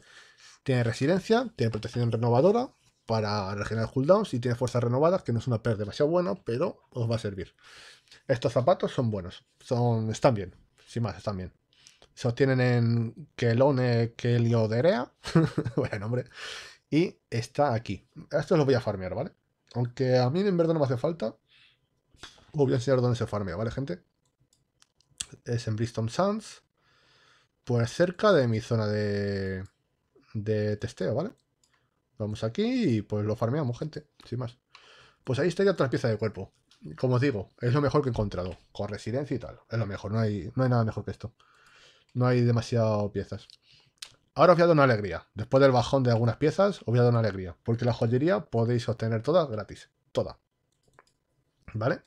Tiene residencia, tiene protección renovadora, para regenerar Cooldown si tiene fuerzas renovadas, que no es una perda demasiado buena, pero os va a servir. Estos zapatos son buenos, son, están bien, sin más, están bien. Se obtienen en Kelone Kelioderea, buen <laughs> nombre, y está aquí. esto lo voy a farmear, ¿vale? Aunque a mí en verdad no me hace falta, os voy a enseñar dónde se farmea, ¿vale, gente? Es en Bristol Sands, pues cerca de mi zona de, de testeo, ¿vale? Vamos aquí y pues lo farmeamos, gente, sin más. Pues ahí ya otra pieza de cuerpo. Como os digo, es lo mejor que he encontrado. Con residencia y tal. Es lo mejor, no hay, no hay nada mejor que esto. No hay demasiadas piezas. Ahora os voy a dar una alegría. Después del bajón de algunas piezas, os voy a dar una alegría. Porque la joyería podéis obtener todas gratis. Toda. ¿Vale?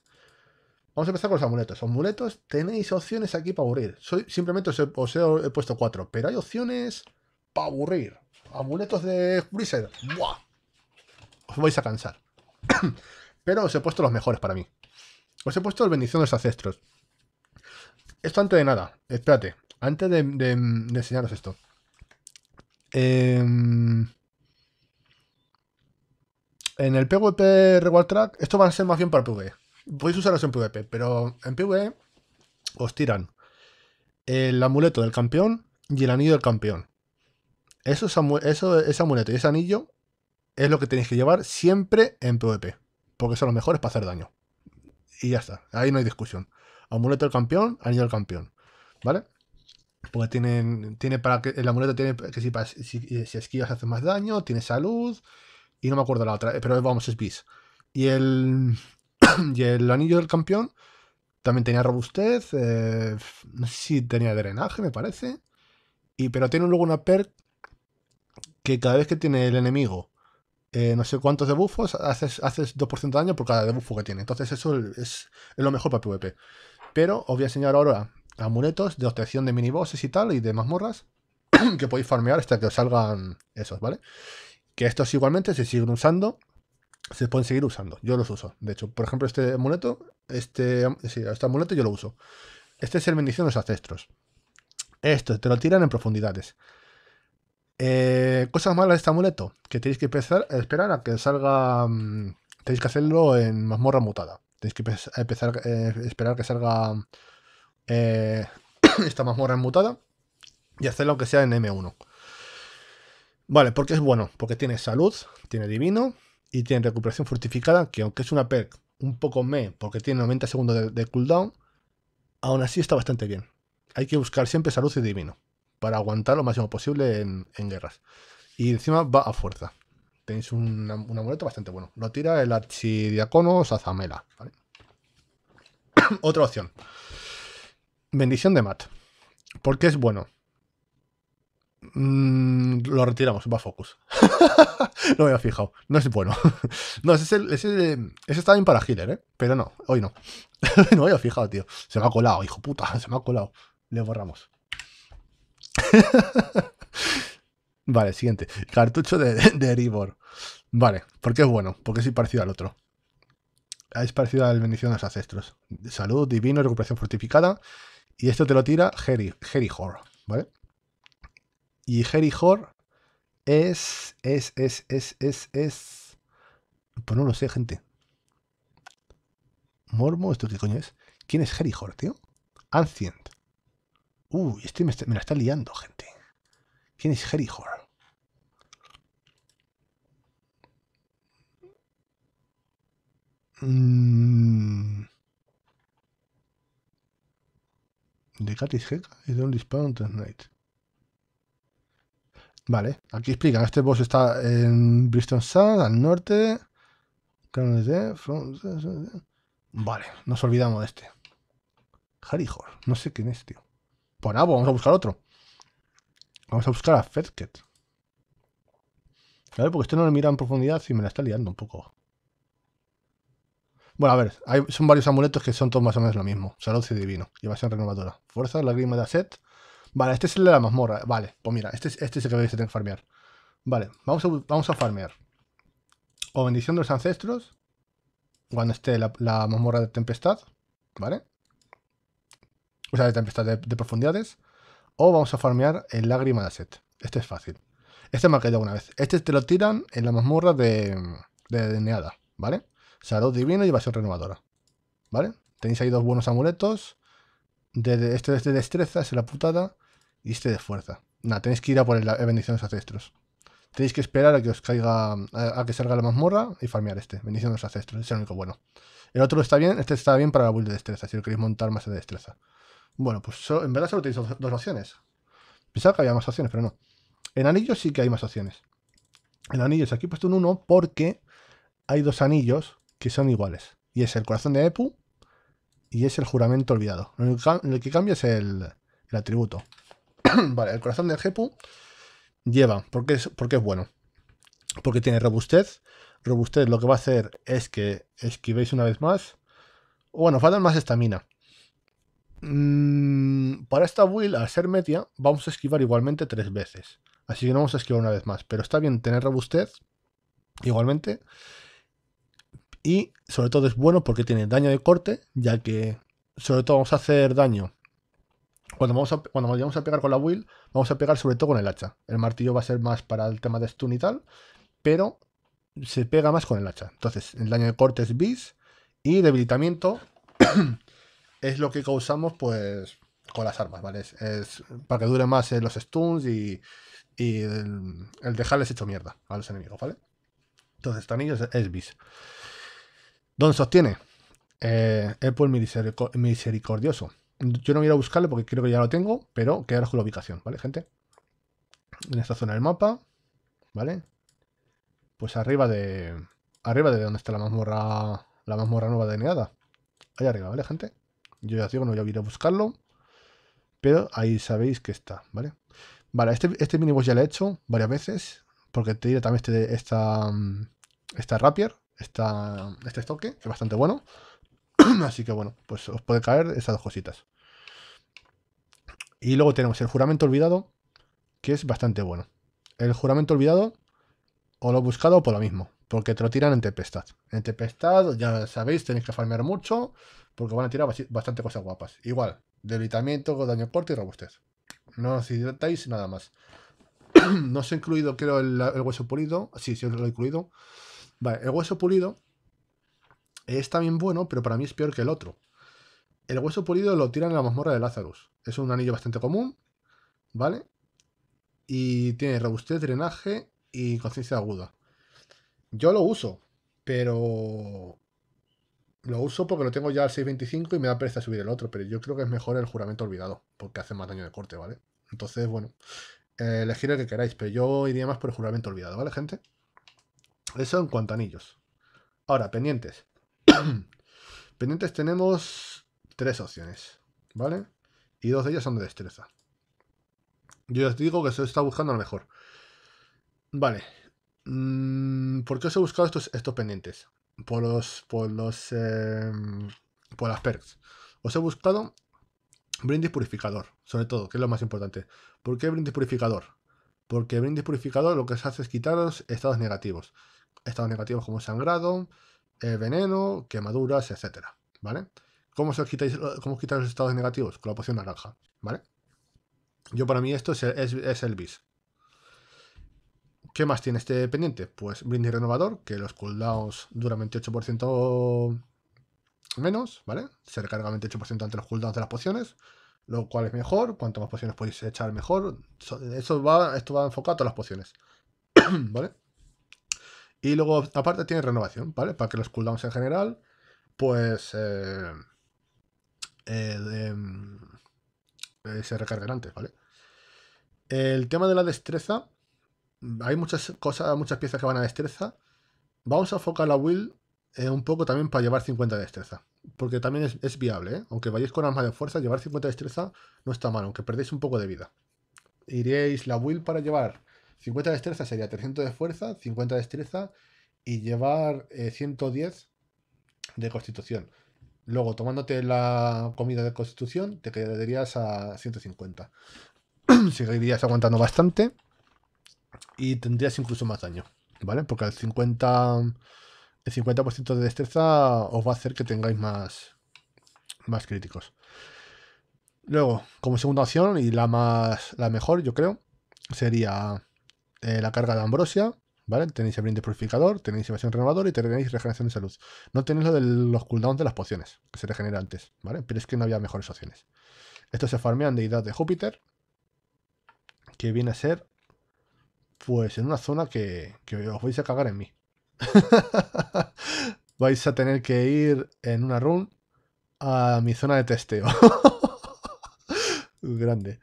Vamos a empezar con los amuletos. Los amuletos tenéis opciones aquí para aburrir. Soy, simplemente os he puesto cuatro, pero hay opciones para aburrir amuletos de Freezer, ¡Buah! Os vais a cansar. <clears throat> Pero os he puesto los mejores para mí. Os he puesto el bendición de los ancestros. Esto antes de nada. Espérate. Antes de, enseñaros esto. Em, en el PvP Reward Track, esto va a ser más bien para PvE. Podéis usarlos en PvP, pero en PvE os tiran el amuleto del campeón y el anillo del campeón. Eso, eso, e-, ese amuleto y ese anillo es lo que tenéis que llevar siempre en PvP. Porque son los mejores para hacer daño. Y ya está. Ahí no hay discusión. Amuleto del campeón, anillo del campeón. ¿Vale? Porque tiene para que el amuleto tiene que si, eh, si, esquivas hace más daño, tiene salud y no me acuerdo la otra, eh, pero vamos, es bis. Y el, <clears throat> y el anillo del campeón también tenía robustez, sí eh, no sé si tenía drenaje, me parece. Y, pero tiene luego una perk que cada vez que tiene el enemigo eh, no sé cuántos debuffos, haces, 2% de daño por cada debuffo que tiene. Entonces eso es, lo mejor para PvP. Pero os voy a enseñar ahora amuletos de obtención de minibosses y tal, y de mazmorras, <clears throat> que podéis farmear hasta que os salgan esos, ¿vale? Que estos igualmente se siguen usando, se pueden seguir usando. Yo los uso. De hecho, por ejemplo, este amuleto, este, sí, este amuleto yo lo uso. Este es el bendición de los ancestros. Esto te lo tiran en profundidades. Eh, cosas malas de este amuleto, que tenéis que empezar esperar a que salga... Mm, tenéis que hacerlo en mazmorra mutada. Tenéis que empezar a eh, esperar que salga eh, <coughs> esta mazmorra mutada y hacerlo aunque sea en M1. Vale, porque es bueno, porque tiene salud, tiene divino y tiene recuperación fortificada, que aunque es una perk un poco me, porque tiene 90 segundos de cooldown, aún así está bastante bien. Hay que buscar siempre salud y divino para aguantar lo máximo posible en, guerras. Y encima va a fuerza. Tenéis un, un amuleto bastante bueno. Lo tira el archidiacono Sazamela. <coughs> Otra opción. Bendición de Matt. Porque es bueno. Mm, lo retiramos, va a focus. <laughs> no me había fijado. No es bueno. <laughs> no, ese, ese, está bien para healer, ¿eh? Pero no, hoy no. <laughs> no me había fijado, tío. Se me ha colado, hijo puta, se me ha colado. Le borramos. <laughs> vale, siguiente. Cartucho de, de Eribor. Vale, porque es bueno, porque es parecido al otro. Es parecido al bendición de los ancestros. Salud, divino, recuperación fortificada. Y esto te lo tira jerry Horror. ¿vale? Y Herihor es, es, es, es, es, es... Pues no lo sé, gente. Mormo, ¿esto qué coño es? ¿Quién es Herihor, tío? Ancient. Uh, este me, la está liando, gente. ¿Quién es Herihor? Mm. The cat is y is night. Vale, aquí explican. Este boss está en Bristol South, al norte. Vale, nos olvidamos de este. Harihor, no sé quién es, tío. Pues nada, vamos a buscar otro. Vamos a buscar a Fedket. A porque este no lo mira en profundidad y me la está liando un poco. Bueno, a ver, son varios amuletos que son todos más o menos lo mismo. Salud y divino. Y ser renovadora. Fuerza, lágrima de Aset. Vale, este es el de la mazmorra. Vale, pues mira, este, este es el que vais a que farmear. Vale, vamos a, vamos a farmear. O bendición de los ancestros. Cuando esté la mazmorra de tempestad. ¿Vale? de tempestad de, de, profundidades, o vamos a farmear el lágrima de set. Este es fácil. Este me ha caído una vez. Este te lo tiran en la mazmorra de, de, Neada, ¿vale? Salud divino y evasión renovadora, ¿vale? Tenéis ahí dos buenos amuletos. este es de destreza, es la putada, y este de fuerza. Nada, tenéis que ir a por el, eh, bendición de los Tenéis que esperar a que os caiga, a, que salga la mazmorra y farmear este. Bendición de los ancestros, es el único bueno. El otro está bien, este está bien para la build de destreza, si lo queréis montar más de destreza. Bueno, pues en verdad solo tenéis dos, opciones. Pensaba que había más opciones, pero no. En anillos sí que hay más opciones. En anillos aquí he puesto un 1 porque hay dos anillos que son iguales. Y es el corazón de Epu y es el juramento olvidado. lo el, que cambia es el, atributo. <clears throat> vale, el corazón de Epu lleva, porque es, porque es bueno. Porque tiene robustez. Robustez lo que va a hacer es que esquivéis una vez más. Bueno, faltan más estamina. Mm, para esta build, al ser media, vamos a esquivar igualmente tres veces. Así que no vamos a esquivar una vez más. Pero está bien tener robustez igualmente. Y sobre todo es bueno porque tiene daño de corte, ya que sobre todo vamos a hacer daño. Cuando vamos a, cuando vamos a pegar con la will, vamos a pegar sobre todo con el hacha. El martillo va a ser más para el tema de stun y tal, pero se pega más con el hacha. Entonces, el daño de corte es bis y debilitamiento <coughs> es lo que causamos pues con las armas, ¿vale? Es, para que dure más eh, los stuns y, el, dejarles hecho mierda a los enemigos, ¿vale? Entonces, Tanillo este es, bis. ¿Dónde sostiene obtiene? Eh, Apple Misericordioso. Yo no voy a buscarle porque creo que ya lo tengo, pero quedaros con la ubicación, ¿vale, gente? En esta zona del mapa, ¿vale? Pues arriba de... Arriba de donde está la mazmorra... La mazmorra nueva de Neada. Allá arriba, ¿vale, gente? Yo ya digo, no voy a a buscarlo, pero ahí sabéis que está, ¿vale? Vale, este, este miniboss ya lo he hecho varias veces, porque te diré también este, esta, mm, esta rapier, este estoque, que es bastante bueno. <clears throat> Así que bueno, pues os puede caer esas dos cositas. Y luego tenemos el juramento olvidado, que es bastante bueno. El juramento olvidado, o lo he buscado por lo mismo, porque te lo tiran en tempestad. En tempestad, ya sabéis, tenéis que farmear mucho, porque van a tirar bastante cosas guapas. Igual, debilitamiento, daño corto y robustez. No os hidratáis nada más. <clears throat> no os he incluido, creo, el, hueso pulido. Sí, sí, lo he incluido. Vale, el hueso pulido es también bueno, pero para mí es peor que el otro. El hueso pulido lo tiran en la mazmorra de Lazarus. Es un anillo bastante común, ¿vale? Y tiene robustez, drenaje y conciencia aguda. Yo lo uso, pero lo uso porque lo tengo ya al 6.25 y me da pereza subir el otro, pero yo creo que es mejor el juramento olvidado, porque hace más daño de corte, ¿vale? Entonces, bueno, eh, elegir el que queráis, pero yo iría más por el juramento olvidado, ¿vale, gente? Eso en cuanto a anillos. Ahora, pendientes. <clears throat> pendientes tenemos tres opciones, ¿vale? Y dos de ellas son de destreza. Yo os digo que se está buscando lo mejor. Vale. Mm, ¿Por qué os he buscado estos, estos pendientes? por los, por los, em, por las perks. Os he buscado brindis purificador, sobre todo, que es lo más importante. ¿Por qué brindis purificador? Porque brindis purificador lo que se hace es quitaros estados negativos. Estados negativos como sangrado, eh, veneno, quemaduras, etcétera, ¿vale? ¿Cómo, se os quitáis, ¿Cómo los estados negativos? Con la poción naranja, ¿vale? Yo para mí esto es, es el bis. ¿Qué más tiene este pendiente? Pues Brindis Renovador, que los cooldowns duran 28% menos, ¿vale? Se recarga 28% ante los cooldowns de las pociones, lo cual es mejor. Cuanto más pociones podéis echar, mejor. Eso va, esto va enfocado a todas las pociones, <clears throat> ¿vale? Y luego, aparte, tiene renovación, ¿vale? Para que los cooldowns en general, pues. Eh, em, eh, se recarguen antes, ¿vale? El tema de la destreza hay muchas cosas, muchas piezas que van a destreza. Vamos a enfocar la Will eh, un poco también para llevar 50 de destreza. Porque también es, viable, eh. Aunque vayáis con armas de fuerza, llevar 50 de destreza no está mal, aunque perdéis un poco de vida. Iríais la Will para llevar 50 de destreza, sería 300 de fuerza, 50 de destreza y llevar 110 eh, de constitución. Luego, tomándote la comida de constitución, te quedarías a 150. <clears throat> Seguirías aguantando bastante y tendrías incluso más daño, ¿vale? Porque el 50%, el 50 de destreza os va a hacer que tengáis más, más críticos. Luego, como segunda opción y la más la mejor, yo creo, sería eh, la carga de Ambrosia, ¿vale? Tenéis el brinde purificador, tenéis evasión renovador y tenéis regeneración de salud. No tenéis lo de los cooldowns de las pociones, que se regenera antes, ¿vale? Pero es que no había mejores opciones. Esto se farmean deidad de Júpiter, que viene a ser pues en una zona que, os vais a cagar en mí. <laughs> vais a tener que ir en una run a mi zona de testeo. <laughs> Grande.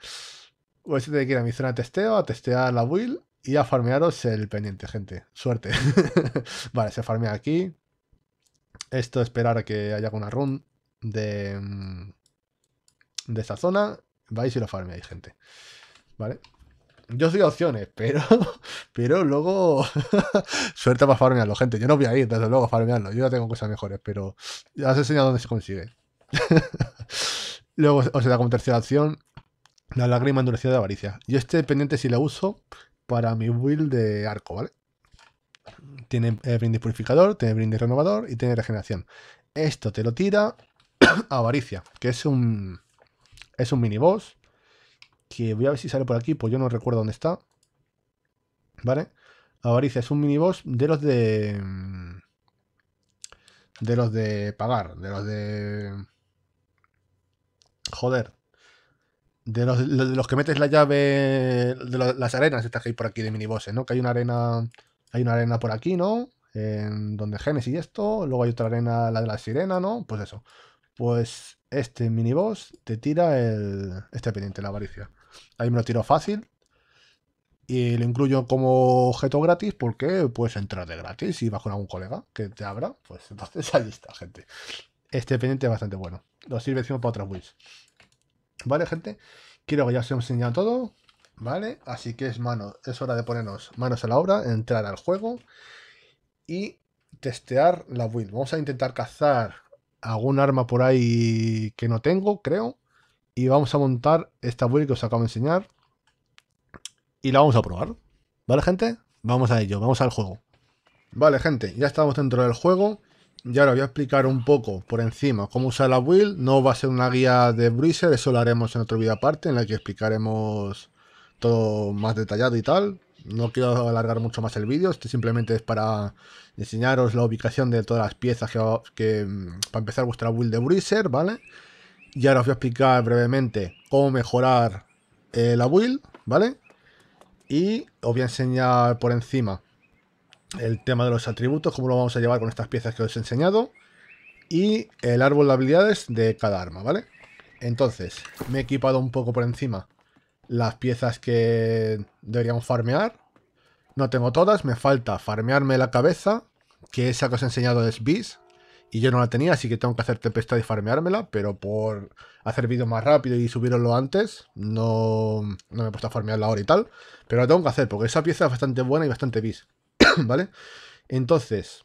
Vais a tener que ir a mi zona de testeo, a testear la build y a farmearos el pendiente, gente. Suerte. <laughs> vale, se farmea aquí. Esto esperar a que haya alguna run de, mm, de esta zona. Vais y lo farmeáis, gente. Vale yo soy opciones, pero, <laughs> pero luego <laughs> suelta para farmearlo, gente. Yo no voy a ir, desde luego, farmearlo. Yo ya tengo cosas mejores, pero ya os he enseñado dónde se consigue. <laughs> luego os da como tercera opción la lágrima endurecida de avaricia. Yo este pendiente si la uso para mi build de arco, ¿vale? Tiene eh, brindis purificador, tiene brindis renovador y tiene regeneración. Esto te lo tira <clears throat> avaricia, que es un es un mini boss que voy a ver si sale por aquí, pues yo no recuerdo dónde está. ¿Vale? Avaricia es un miniboss de los de... Mm, de los de pagar, de los de... Joder. De los, que metes la llave de las arenas estas que hay por aquí de minibosses, ¿no? Que hay una arena... Hay una arena por aquí, ¿no? En donde genes y esto. Luego hay otra arena, la de la sirena, ¿no? Pues eso. Pues este miniboss te tira el, este pendiente, la avaricia. Ahí me lo tiro fácil. Y lo incluyo como objeto gratis porque puedes entrar de gratis y vas con algún colega que te abra. Pues entonces ahí está, gente. Este pendiente es bastante bueno. lo sirve encima para otras builds. ¿Vale, gente? Quiero que ya os haya enseñado todo. ¿Vale? Así que es mano, es hora de ponernos manos a la obra, entrar al juego y testear la build. Vamos a intentar cazar algún arma por ahí que no tengo, creo y vamos a montar esta build que os acabo de enseñar y la vamos a probar. ¿Vale, gente? Vamos a ello, vamos al juego. Vale, gente, ya estamos dentro del juego y ahora voy a explicar un poco por encima cómo usar la build. No va a ser una guía de Bruiser, eso lo haremos en otro vídeo aparte en la que explicaremos todo más detallado y tal. No quiero alargar mucho más el vídeo, este simplemente es para enseñaros la ubicación de todas las piezas que, mm, para empezar vuestra build de Bruiser, ¿vale? vale y ahora os voy a explicar brevemente cómo mejorar eh, la build, ¿vale? Y os voy a enseñar por encima el tema de los atributos, cómo lo vamos a llevar con estas piezas que os he enseñado. Y el árbol de habilidades de cada arma, ¿vale? Entonces, me he equipado un poco por encima las piezas que deberíamos farmear. No tengo todas, me falta farmearme la cabeza, que esa que os he enseñado es bis, y yo no la tenía, así que tengo que hacer tempestad y farmeármela, pero por hacer vídeo más rápido y subirlo antes, no, no me he puesto a farmearla ahora y tal, pero la tengo que hacer, porque esa pieza es bastante buena y bastante bis, <coughs> ¿vale? Entonces,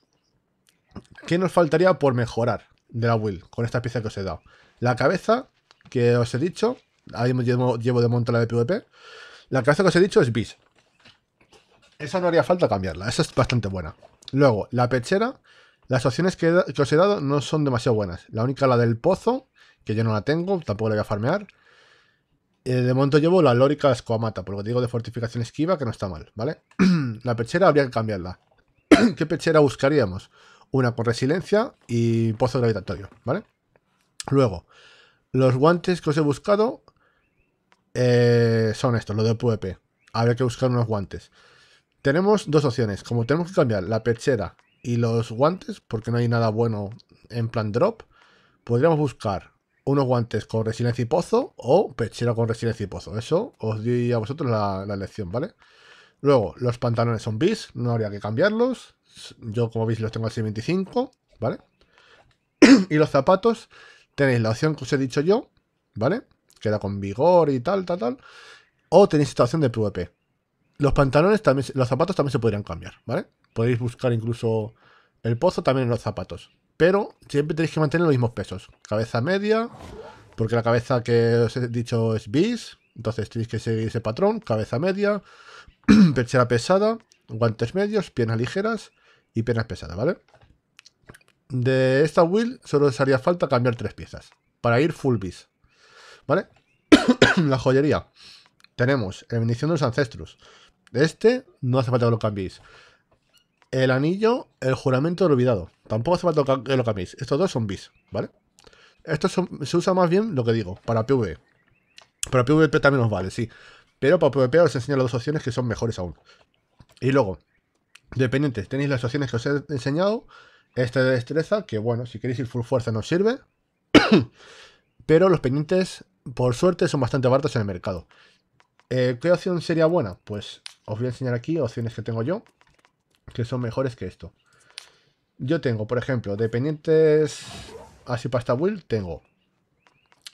¿qué nos faltaría por mejorar de la build con esta pieza que os he dado? La cabeza, que os he dicho, ahí llevo, llevo de monta la de PvP, la cabeza que os he dicho es bis. Esa no haría falta cambiarla, esa es bastante buena. Luego, la pechera las opciones que, os he dado no son demasiado buenas. La única, la del pozo, que yo no la tengo, tampoco la voy a farmear. Eh, de momento llevo la lórica escoamata, porque lo digo de fortificación esquiva, que no está mal, ¿vale? <clears throat> la pechera habría que cambiarla. <clears throat> ¿Qué pechera buscaríamos? Una con resiliencia y pozo gravitatorio, ¿vale? Luego, los guantes que os he buscado eh, son estos, los de PvP. Habría que buscar unos guantes. Tenemos dos opciones. Como tenemos que cambiar la pechera y los guantes, porque no hay nada bueno en plan drop, podríamos buscar unos guantes con resiliencia y pozo o pechera con resiliencia y pozo. Eso os doy a vosotros la, lección, ¿vale? Luego, los pantalones son bis, no habría que cambiarlos. Yo, como veis, los tengo al 625, ¿vale? <clears throat> y los zapatos, tenéis la opción que os he dicho yo, ¿vale? Queda con vigor y tal, tal, tal. O tenéis esta opción de PvP. Los pantalones también, los zapatos también se podrían cambiar, ¿vale? Podéis buscar incluso el pozo también en los zapatos. Pero siempre tenéis que mantener los mismos pesos. Cabeza media, porque la cabeza que os he dicho es bis, entonces tenéis que seguir ese patrón, cabeza media, <clears throat> pechera pesada, guantes medios, piernas ligeras y piernas pesadas, ¿vale? De esta will solo os haría falta cambiar tres piezas para ir full bis, ¿vale? <clears throat> la joyería. Tenemos la bendición de los ancestros. de Este no hace falta que lo el anillo, el juramento olvidado. Tampoco hace falta que lo cambiéis. Estos dos son bis, ¿vale? Esto se usa más bien, lo que digo, para PvE. Para PvP también nos vale, sí. Pero para PvP os enseño las dos opciones que son mejores aún. Y luego, dependientes, tenéis las opciones que os he enseñado. Este de destreza, que bueno, si queréis ir full fuerza nos sirve. <coughs> pero los pendientes, por suerte, son bastante baratos en el mercado. Eh, ¿Qué opción sería buena? Pues os voy a enseñar aquí opciones que tengo yo que son mejores que esto. Yo tengo, por ejemplo, dependientes así esta build, tengo.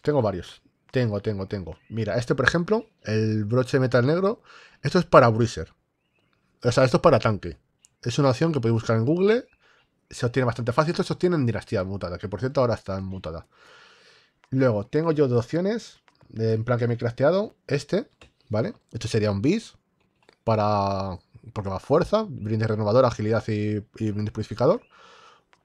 Tengo varios. Tengo, tengo, tengo. Mira, este por ejemplo, el broche de metal negro, esto es para bruiser. O sea, esto es para tanque. Es una opción que podéis buscar en Google. Se obtiene bastante fácil. Esto se obtiene en Dinastía Mutada, que por cierto ahora está Mutada. Luego, tengo yo dos opciones, en plan que me he crafteado. Este, ¿vale? Esto sería un bis para porque va fuerza, brinde renovador, agilidad y, y purificador.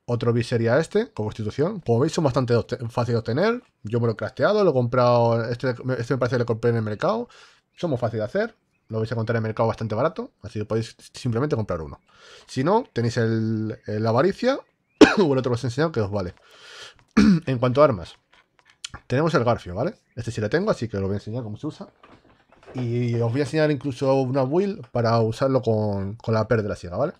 Otro bis sería este, con constitución. Como veis, son bastante fáciles de obtener. Yo me lo he crafteado, lo he comprado. Este, este me parece que lo compré en el mercado. Son muy fáciles de hacer. Lo vais a encontrar en el mercado bastante barato. Así que podéis simplemente comprar uno. Si no, tenéis el, avaricia <coughs> o el otro que os he enseñado que os vale. <coughs> en cuanto a armas, tenemos el garfio, ¿vale? Este sí lo tengo, así que lo voy a enseñar cómo se usa. Y os voy a enseñar incluso una build para usarlo con, la per de la siega ¿vale?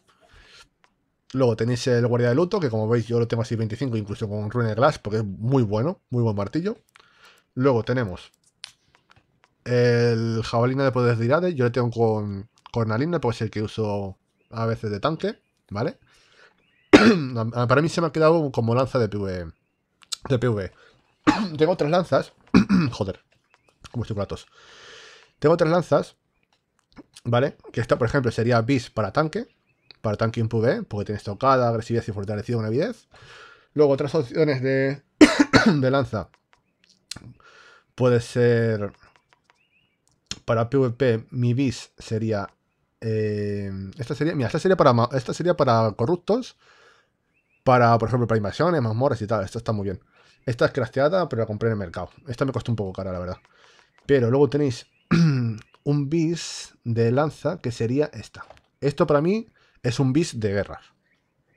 Luego tenéis el guardia de luto, que como veis yo lo tengo así 25, incluso con Rune Glass, porque es muy bueno, muy buen martillo. Luego tenemos el jabalina de poderes de Irade, yo lo tengo con cornalina, porque es el que uso a veces de tanque, ¿vale? <clears throat> Para mí se me ha quedado como lanza de PV. E. De e. <clears throat> tengo tres lanzas, <clears throat> joder, como estoy con tengo tres lanzas, ¿vale? Que esta, por ejemplo, sería bis para tanque, para tanque PvE, porque tiene estocada, agresividad y fortalecida una avidez. Luego otras opciones de, <coughs> de lanza puede ser para PvP, mi bis sería eh, esta sería, mira, esta sería para esta sería para corruptos, para por ejemplo para invasiones, mazmorras y tal. Esta está muy bien. Esta es crafteada, pero la compré en el mercado. Esta me costó un poco cara, la verdad. Pero luego tenéis <clears throat> un bis de lanza que sería esta. Esto para mí es un bis de guerra.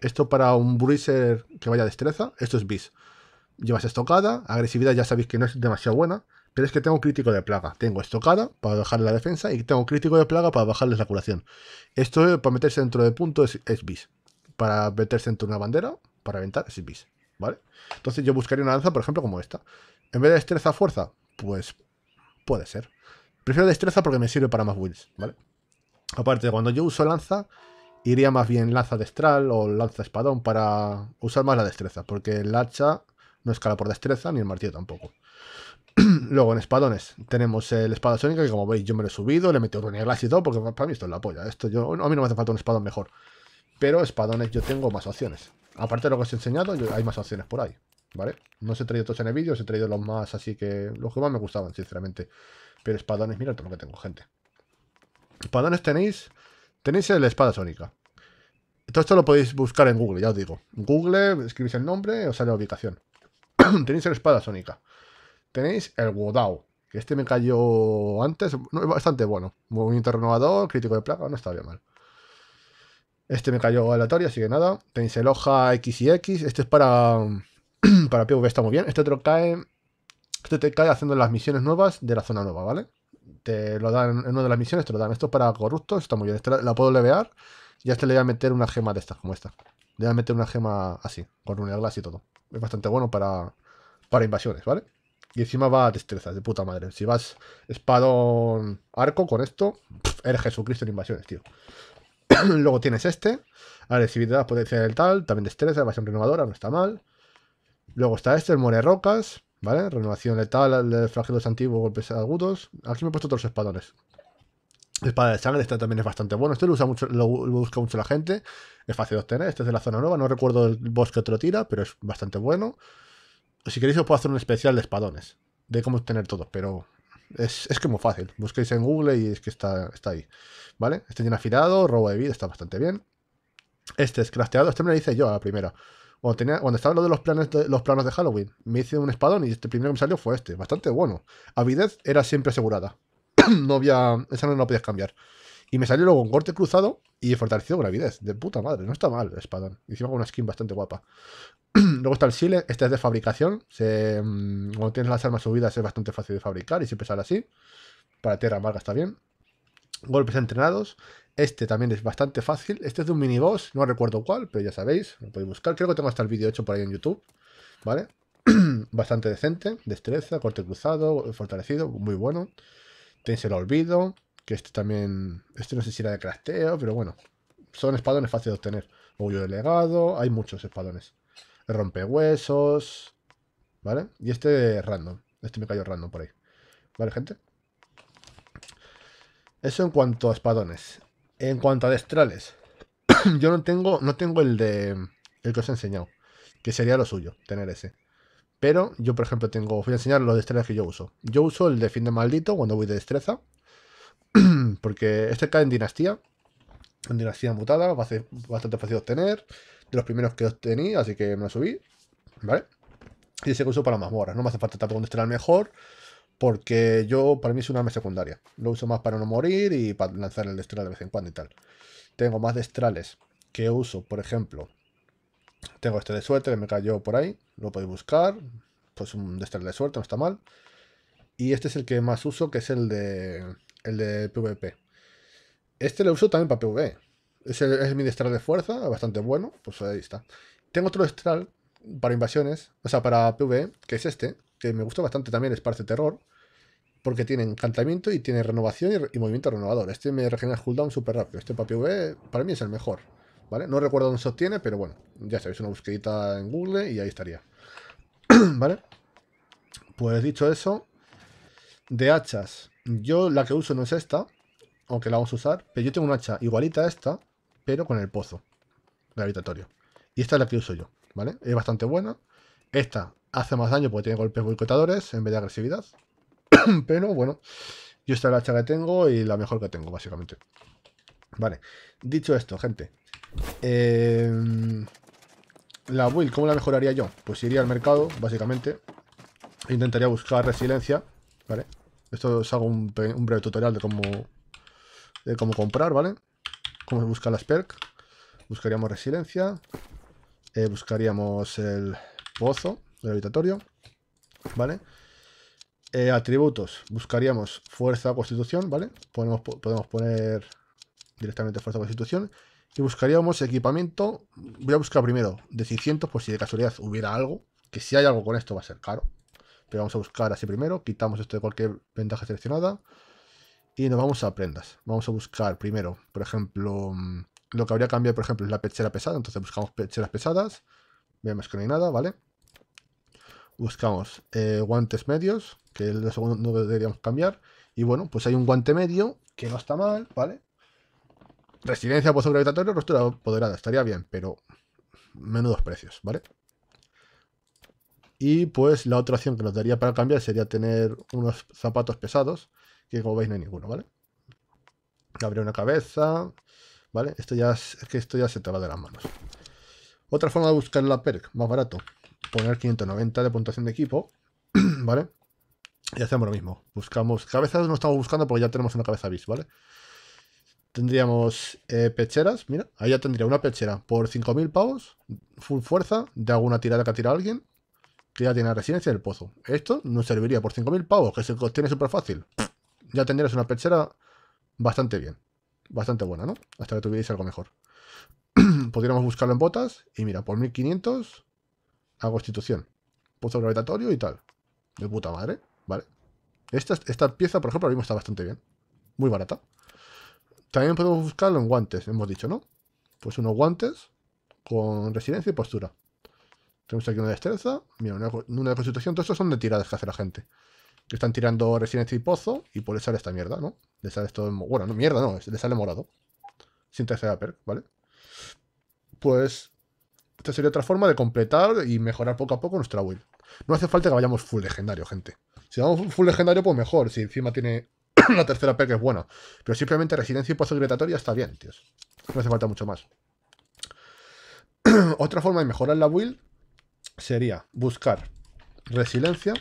Esto para un bruiser que vaya destreza, esto es bis. Llevas estocada, agresividad ya sabéis que no es demasiado buena, pero es que tengo crítico de plaga. Tengo estocada para bajarle la defensa y tengo crítico de plaga para bajarles la curación. Esto para meterse dentro de puntos es, bis. Para meterse dentro de una bandera, para aventar, es bis. ¿Vale? Entonces yo buscaría una lanza, por ejemplo, como esta. En vez de destreza fuerza, pues puede ser. Prefiero destreza porque me sirve para más builds, ¿vale? Aparte, cuando yo uso lanza, iría más bien lanza destral o lanza espadón para usar más la destreza, porque el hacha no escala por destreza ni el martillo tampoco. <clears throat> Luego en espadones tenemos el espada sónica, que como veis yo me lo he subido, le metido un glass y todo, porque para mí esto es la polla. Esto yo, a mí no me hace falta un espadón mejor. Pero espadones yo tengo más opciones. Aparte de lo que os he enseñado, hay más opciones por ahí. ¿Vale? No os he traído todos en el vídeo, os he traído los más así que. los que más me gustaban, sinceramente. Pero espadones, mira todo lo que tengo, gente. Espadones tenéis... Tenéis la espada sónica. Todo esto lo podéis buscar en Google, ya os digo. Google, escribís el nombre, os sale la ubicación. <clears throat> tenéis la espada sónica. Tenéis el Wodao, que este me cayó antes. No, bastante bueno. Movimiento renovador, crítico de placa, no está bien mal. Este me cayó aleatorio, así que nada. Tenéis el hoja X y X. Este es para. <clears throat> para PV, está muy bien. Este otro cae esto te cae haciendo las misiones nuevas de la zona nueva, ¿vale? Te lo dan en una de las misiones, te lo dan. Esto para corruptos, está muy bien. Este la puedo levear y a este le voy a meter una gema de estas, como esta. Le voy a meter una gema así, con una glass y todo. Es bastante bueno para, para invasiones, ¿vale? Y encima va a destrezas, de puta madre. Si vas espadón arco con esto, eres Jesucristo en invasiones, tío. <clears throat> Luego tienes este, A agresividad, potencia del tal, también destreza, evasión renovadora, no está mal. Luego está este, el muere rocas. ¿Vale? Renovación letal, de flagelos antiguos, golpes agudos. Aquí me he puesto otros espadones. Espada de sangre, este también es bastante bueno. Este lo, usa mucho, lo, busca mucho la gente. Es fácil de obtener. Este es de la zona nueva. No recuerdo el bosque que te lo tira, pero es bastante bueno. Si queréis, os puedo hacer un especial de espadones. De cómo obtener todos, pero es, es, que muy fácil. Busquéis en Google y es que está, está ahí. ¿Vale? Este tiene afilado, robo de vida, está bastante bien. Este es crafteado. Este me lo hice yo a la primera. Cuando, estaba lo de los planes de, los planos de Halloween, me hice un espadón y este primero que me salió fue este. Bastante bueno. Avidez era siempre asegurada. <clears throat> no había. Esa no la podías cambiar. Y me salió luego un corte cruzado y fortalecido con avidez. De puta madre, no está mal el espadón. Encima con una skin bastante guapa. <clears throat> luego está el Sile, este es de fabricación. Se, mm, cuando tienes las armas subidas es bastante fácil de fabricar y siempre sale así. Para tierra amarga está bien golpes entrenados. Este también es bastante fácil. Este es de un miniboss, no recuerdo cuál, pero ya sabéis, lo podéis buscar. Creo que tengo hasta el vídeo hecho por ahí en YouTube, ¿vale? <clears throat> bastante decente, destreza, corte cruzado, fortalecido, muy bueno. Tenéis el olvido, que este también, este no sé si era de crafteo, pero bueno, son espadones fáciles de obtener. de legado, hay muchos espadones. rompehuesos, ¿vale? Y este random, este me cayó random por ahí. ¿Vale, gente? Eso en cuanto a espadones. En cuanto a destrales, <clears throat> yo no tengo, no tengo el de el que os he enseñado, que sería lo suyo, tener ese. Pero yo, por ejemplo, tengo, os voy a enseñar los destrales que yo uso. Yo uso el de fin de maldito cuando voy de destreza, <clears throat> porque este cae en dinastía, en dinastía mutada, bastante fácil de obtener, de los primeros que obtení, así que me lo subí, ¿vale? Y ese que uso para mazmorras, no me hace falta tampoco un destral mejor, porque yo, para mí es una arma secundaria. Lo uso más para no morir y para lanzar el destral de vez en cuando y tal. Tengo más destrales que uso, por ejemplo. Tengo este de suerte que me cayó por ahí. Lo podéis buscar. Pues un destral de suerte, no está mal. Y este es el que más uso, que es el de, el de PvP. Este lo uso también para PvE. Es, es mi destral de fuerza, bastante bueno. Pues ahí está. Tengo otro destral para invasiones, o sea, para PvE, que es este que me gusta bastante también, es parte terror, porque tiene encantamiento y tiene renovación y, movimiento renovador. Este me regenera el cooldown súper rápido. Este Papi V para mí es el mejor. ¿Vale? No recuerdo dónde se obtiene, pero bueno, ya sabéis, una busquedita en Google y ahí estaría. <clears throat> ¿Vale? Pues dicho eso, de hachas, yo la que uso no es esta, aunque la vamos a usar, pero yo tengo una hacha igualita a esta, pero con el pozo gravitatorio. Y esta es la que uso yo, ¿vale? Es bastante buena. Esta Hace más daño porque tiene golpes boicotadores en vez de agresividad. <clears throat> Pero bueno, yo esta es la hacha que tengo y la mejor que tengo, básicamente. Vale, dicho esto, gente. Em, la build, ¿cómo la mejoraría yo? Pues iría al mercado, básicamente. Intentaría buscar resiliencia, ¿vale? Esto os hago un, breve tutorial de cómo, de cómo comprar, ¿vale? Cómo buscar las perk. Buscaríamos resiliencia. Eh, buscaríamos el pozo gravitatorio, ¿Vale? Eh, atributos. Buscaríamos fuerza constitución, ¿vale? Podemos, podemos poner directamente fuerza constitución. Y buscaríamos equipamiento. Voy a buscar primero de 600 por si de casualidad hubiera algo. Que si hay algo con esto va a ser caro. Pero vamos a buscar así primero. Quitamos esto de cualquier ventaja seleccionada. Y nos vamos a prendas. Vamos a buscar primero, por ejemplo, mm, lo que habría cambiado, por ejemplo, es la pechera pesada. Entonces buscamos pecheras pesadas. Vemos que no hay nada, ¿vale? buscamos eh, guantes medios, que el segundo no deberíamos cambiar. Y bueno, pues hay un guante medio, que no está mal, ¿vale? Residencia pozo gravitatorio, rostura apoderada, estaría bien, pero menudos precios, ¿vale? Y pues la otra opción que nos daría para cambiar sería tener unos zapatos pesados, que como veis no hay ninguno, ¿vale? abre una cabeza, ¿vale? Esto ya que esto ya se te va de las manos. Otra forma de buscar la perk, más barato, poner 590 de puntuación de equipo, <clears throat> ¿vale? Y hacemos lo mismo. Buscamos cabezas, no estamos buscando porque ya tenemos una cabeza bis, ¿vale? Tendríamos eh, pecheras, mira, ahí ya tendría una pechera por 5.000 pavos, full fuerza, de alguna tirada que ha tirado alguien, que ya tiene la residencia el pozo. Esto nos serviría por 5.000 pavos, que se obtiene súper fácil. <clears throat> Ya tendrías una pechera bastante bien, bastante buena, ¿no? Hasta que tuvierais algo mejor. <clears throat> Podríamos buscarlo en botas y mira, por 1.500 Hago constitución. Pozo gravitatorio y tal. De puta madre, ¿vale? Esta, esta pieza, por ejemplo, ahora mismo está bastante bien. Muy barata. También podemos buscarlo en guantes, hemos dicho, ¿no? Pues unos guantes con residencia y postura. Tenemos aquí una destreza. Mira, una, una constitución. Todos esto son de tiradas que hace la gente. Que están tirando residencia y pozo. Y por eso sale esta mierda, ¿no? Le sale esto. Bueno, no, mierda no. Le sale morado. Sin tercera perk, ¿vale? Pues esta sería otra forma de completar y mejorar poco a poco nuestra build. No hace falta que vayamos full legendario, gente. Si vamos full legendario, pues mejor. Si encima tiene <clears throat> la tercera P que es buena. Pero simplemente residencia y pozo gritatoria está bien, tíos. No hace falta mucho más. <clears throat> Otra forma de mejorar la build sería buscar resiliencia,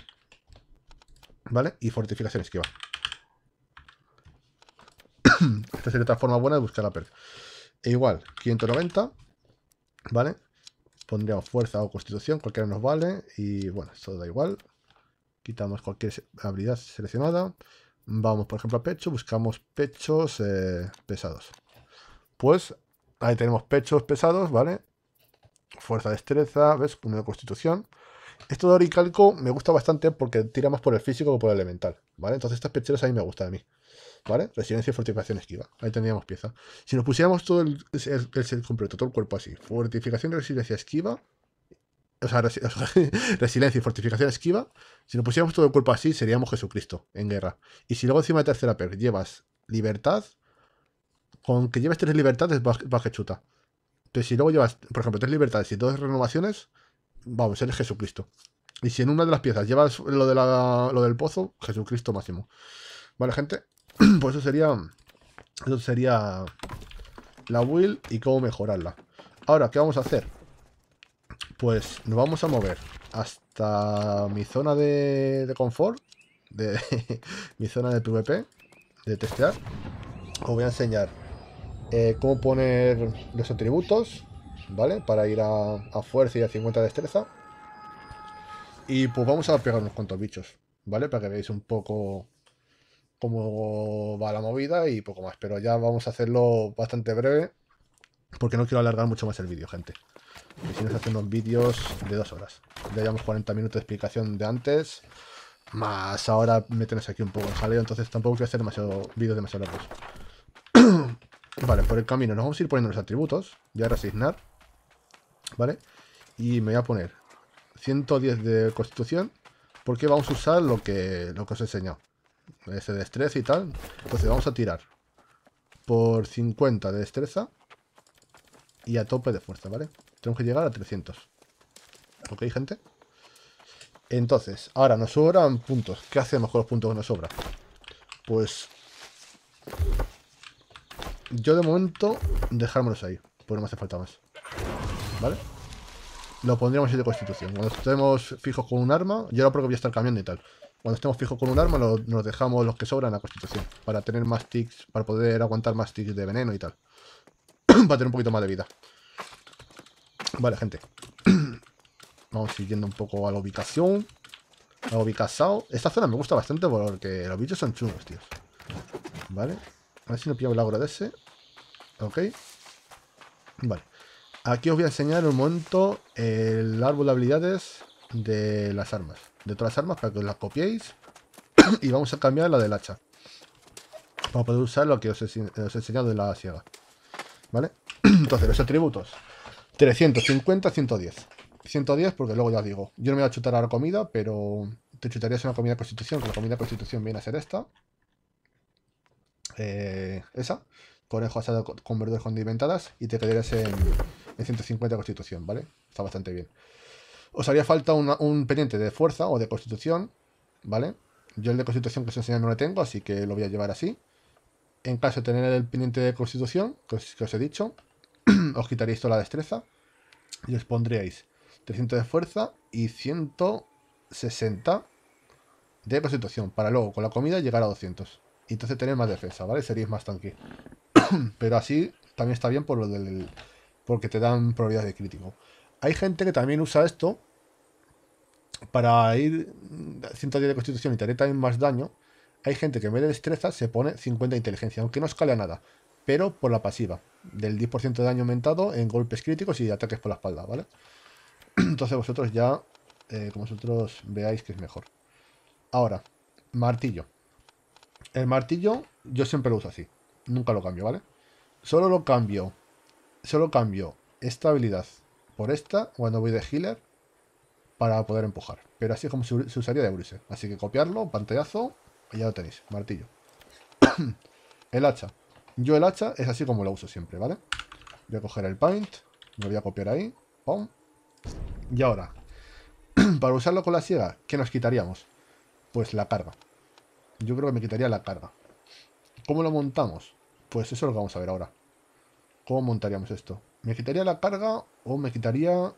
¿vale? Y fortificación esquiva. <clears throat> Esta sería otra forma buena de buscar la perk. E igual, 590, ¿vale? pondríamos fuerza o constitución, cualquiera nos vale. Y bueno, eso da igual. Quitamos cualquier habilidad seleccionada. Vamos, por ejemplo, a pecho. Buscamos pechos eh, pesados. Pues ahí tenemos pechos pesados, ¿vale? Fuerza, destreza, ¿ves? una de constitución. Esto de oricalco me gusta bastante porque tira más por el físico que por el elemental, ¿vale? Entonces estas pecheras a mí me gustan a mí. ¿Vale? Residencia, fortificación, esquiva. Ahí tendríamos pieza. Si nos pusiéramos todo el, completo, todo el cuerpo así. Fortificación, resiliencia, esquiva. O sea, resiliencia <laughs> y fortificación esquiva. Si nos pusiéramos todo el cuerpo así, seríamos Jesucristo en guerra. Y si luego encima de tercera per llevas libertad, con que lleves tres libertades, vas, que chuta. Entonces, si luego llevas, por ejemplo, tres libertades y dos renovaciones, vamos, eres Jesucristo. Y si en una de las piezas llevas lo, de lo del pozo, Jesucristo máximo. Vale, gente pues eso sería... Eso sería la build y cómo mejorarla. Ahora, ¿qué vamos a hacer? Pues nos vamos a mover hasta mi zona de, confort, de <laughs> mi zona de PvP, de testear. Os voy a enseñar eh, cómo poner los atributos, ¿vale? Para ir a, fuerza y a 50 destreza. Y pues vamos a pegar unos cuantos bichos, ¿vale? Para que veáis un poco cómo va la movida y poco más. Pero ya vamos a hacerlo bastante breve porque no quiero alargar mucho más el vídeo, gente. Y si nos haciendo vídeos de dos horas. Ya llevamos 40 minutos de explicación de antes, más ahora meternos aquí un poco en jaleo, entonces tampoco quiero hacer demasiado vídeos demasiado largos. <coughs> vale, por el camino nos vamos a ir poniendo los atributos, ya resignar, ¿vale? Y me voy a poner 110 de constitución, porque vamos a usar lo que, lo que os he enseñado. Ese destreza y tal. Entonces pues vamos a tirar por 50 de destreza y a tope de fuerza, ¿vale? Tenemos que llegar a 300. ¿Ok, gente? Entonces, ahora nos sobran puntos. ¿Qué hacemos con los puntos que nos sobran? Pues... Yo de momento dejármelos ahí, porque no me hace falta más. ¿Vale? Lo pondríamos en de constitución. Cuando estemos fijos con un arma, yo ahora porque voy a estar cambiando y tal. Cuando estemos fijos con un arma, nos dejamos los que sobran a constitución. Para tener más ticks, para poder aguantar más ticks de veneno y tal. <clears throat> para tener un poquito más de vida. Vale, gente. <clears throat> Vamos siguiendo un poco a la ubicación. A la ubicación. Esta zona me gusta bastante porque los bichos son chungos, tíos. Vale. A ver si no pillo el agro de ese. Ok. Vale. Aquí os voy a enseñar un momento el árbol de habilidades de las armas. De todas las armas para que os las copiéis. <coughs> y vamos a cambiar la del hacha. Para poder usar lo que os he, eh, enseñado de la ciega. ¿Vale? <coughs> Entonces, los atributos. 350, 110. 110 porque luego ya digo, yo no me voy a chutar a la comida, pero te chutarías una comida de constitución, que la comida de constitución viene a ser esta. Eh, esa. Conejo asado con verduras condimentadas y te quedarías en, en 150 constitución, ¿vale? Está bastante bien. Os haría falta un pendiente de fuerza o de constitución, ¿vale? Yo el de constitución que os enseñado no lo tengo, así que lo voy a llevar así. En caso de tener el pendiente de constitución, que os, he dicho, <clears throat> os quitaríais toda la destreza y os pondríais 300 de fuerza y 160 de constitución, para luego con la comida llegar a 200. Y entonces tenéis más defensa, ¿vale? Seríais más tanque. <clears throat> Pero así también está bien por lo del... porque te dan probabilidad de crítico hay gente que también usa esto para ir 110 mm, de constitución y tener también más daño. Hay gente que en vez de destreza se pone 50 de inteligencia, aunque no a nada, pero por la pasiva, del 10% de daño aumentado en golpes críticos y ataques por la espalda, ¿vale? <clears throat> Entonces vosotros ya, eh, como vosotros veáis que es mejor. Ahora, martillo. El martillo yo siempre lo uso así, nunca lo cambio, ¿vale? Solo lo cambio, solo cambio esta habilidad por esta cuando voy de healer para poder empujar. Pero así es como se, usaría de Bruce. Así que copiarlo, pantallazo, y ya lo tenéis, martillo. <coughs> el hacha. Yo el hacha es así como lo uso siempre, ¿vale? Voy a coger el paint, lo voy a copiar ahí, pum. Y ahora, <coughs> para usarlo con la siega, ¿qué nos quitaríamos? Pues la carga. Yo creo que me quitaría la carga. ¿Cómo lo montamos? Pues eso lo vamos a ver ahora. ¿Cómo montaríamos esto? ¿Me quitaría la carga o me quitaría...?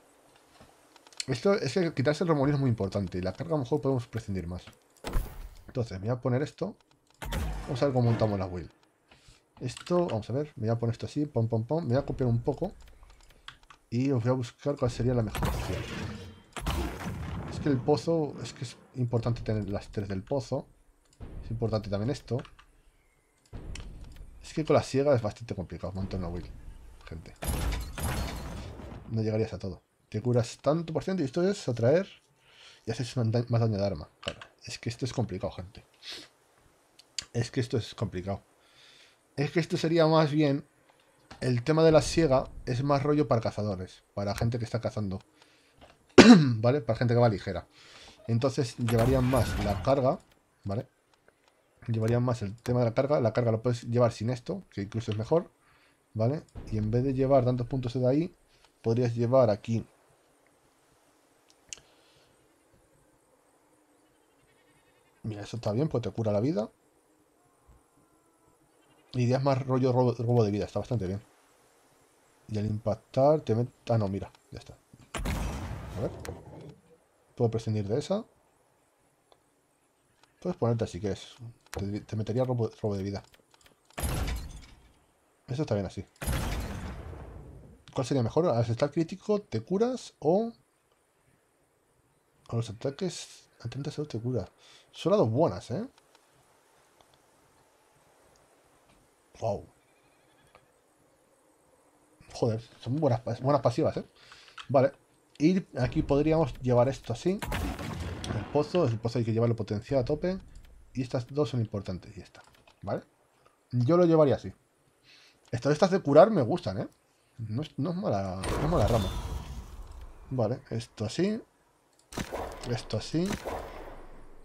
Esto es que quitarse el remolino es muy importante. Y la carga a lo mejor podemos prescindir más. Entonces, me voy a poner esto. Vamos a ver cómo montamos la wheel. Esto, vamos a ver. Me voy a poner esto así. Pom, pom, pom. Me voy a copiar un poco. Y os voy a buscar cuál sería la mejor opción. Es que el pozo... Es que es importante tener las tres del pozo. Es importante también esto. Es que con la siega es bastante complicado montar una wheel. Gente no llegarías a todo. Te curas tanto por ciento y esto es atraer y haces más daño de arma. Claro, es que esto es complicado, gente. Es que esto es complicado. Es que esto sería más bien... El tema de la siega es más rollo para cazadores, para gente que está cazando. <clears throat> ¿Vale? Para gente que va ligera. Entonces llevarían más la carga, ¿vale? Llevarían más el tema de la carga. La carga lo puedes llevar sin esto, que incluso es mejor, ¿vale? Y en vez de llevar tantos puntos de ahí, podrías llevar aquí. Mira, eso está bien, pues te cura la vida. Y ideas más rollo robo, de vida, está bastante bien. Y al impactar te Ah, no, mira, ya está. A ver. Puedo prescindir de esa. Puedes ponerte así que es. Te, metería robo de vida. Eso está bien así. ¿Cuál sería mejor? ¿Al crítico te curas o con los ataques Atentas te curas? Son las dos buenas, ¿eh? Wow. Joder, son buenas, buenas pasivas, ¿eh? Vale. Y aquí podríamos llevar esto así. El pozo, el pozo hay que llevarlo potenciado a tope. Y estas dos son importantes, y esta, ¿vale? Yo lo llevaría así. Estas, estas de curar me gustan, ¿eh? No es, no mala, no rama. Vale, esto así. Esto así.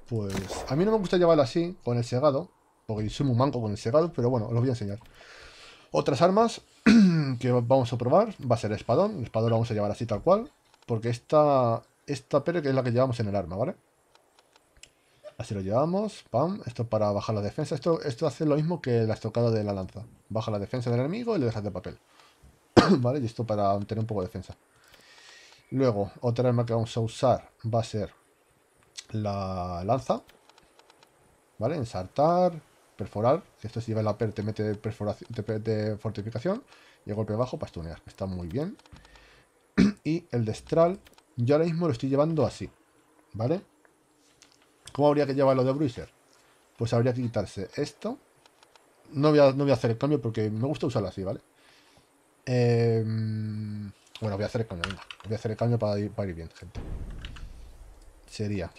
Pues a mí no me gusta llevarlo así, con el segado. Porque soy muy manco con el segado, pero bueno, os lo voy a enseñar. Otras armas <clears throat> que vamos a probar va a ser espadón. El espadón lo vamos a llevar así tal cual. Porque esta, esta pere que es la que llevamos en el arma, ¿vale? Así lo llevamos, pam, esto para bajar la defensa. Esto, esto hace lo mismo que la estocada de la lanza. Baja la defensa del enemigo y le dejas de papel. <coughs> ¿Vale? Y esto para tener un poco de defensa. Luego, otra arma que vamos a usar va a ser la lanza. ¿Vale? Ensartar, perforar. esto se lleva la per, te mete de, perforación, de, fortificación. Y el golpe bajo, pastunear. Está muy bien. <coughs> y el destral, yo ahora mismo lo estoy llevando así. ¿Vale? ¿Cómo habría que llevarlo de Bruiser? Pues habría que quitarse esto. No a, no voy a hacer el cambio porque me gusta usarlo así, ¿vale? Em, bueno, voy a hacer el caño Voy a hacer el caño para ir, bien, gente. Sería...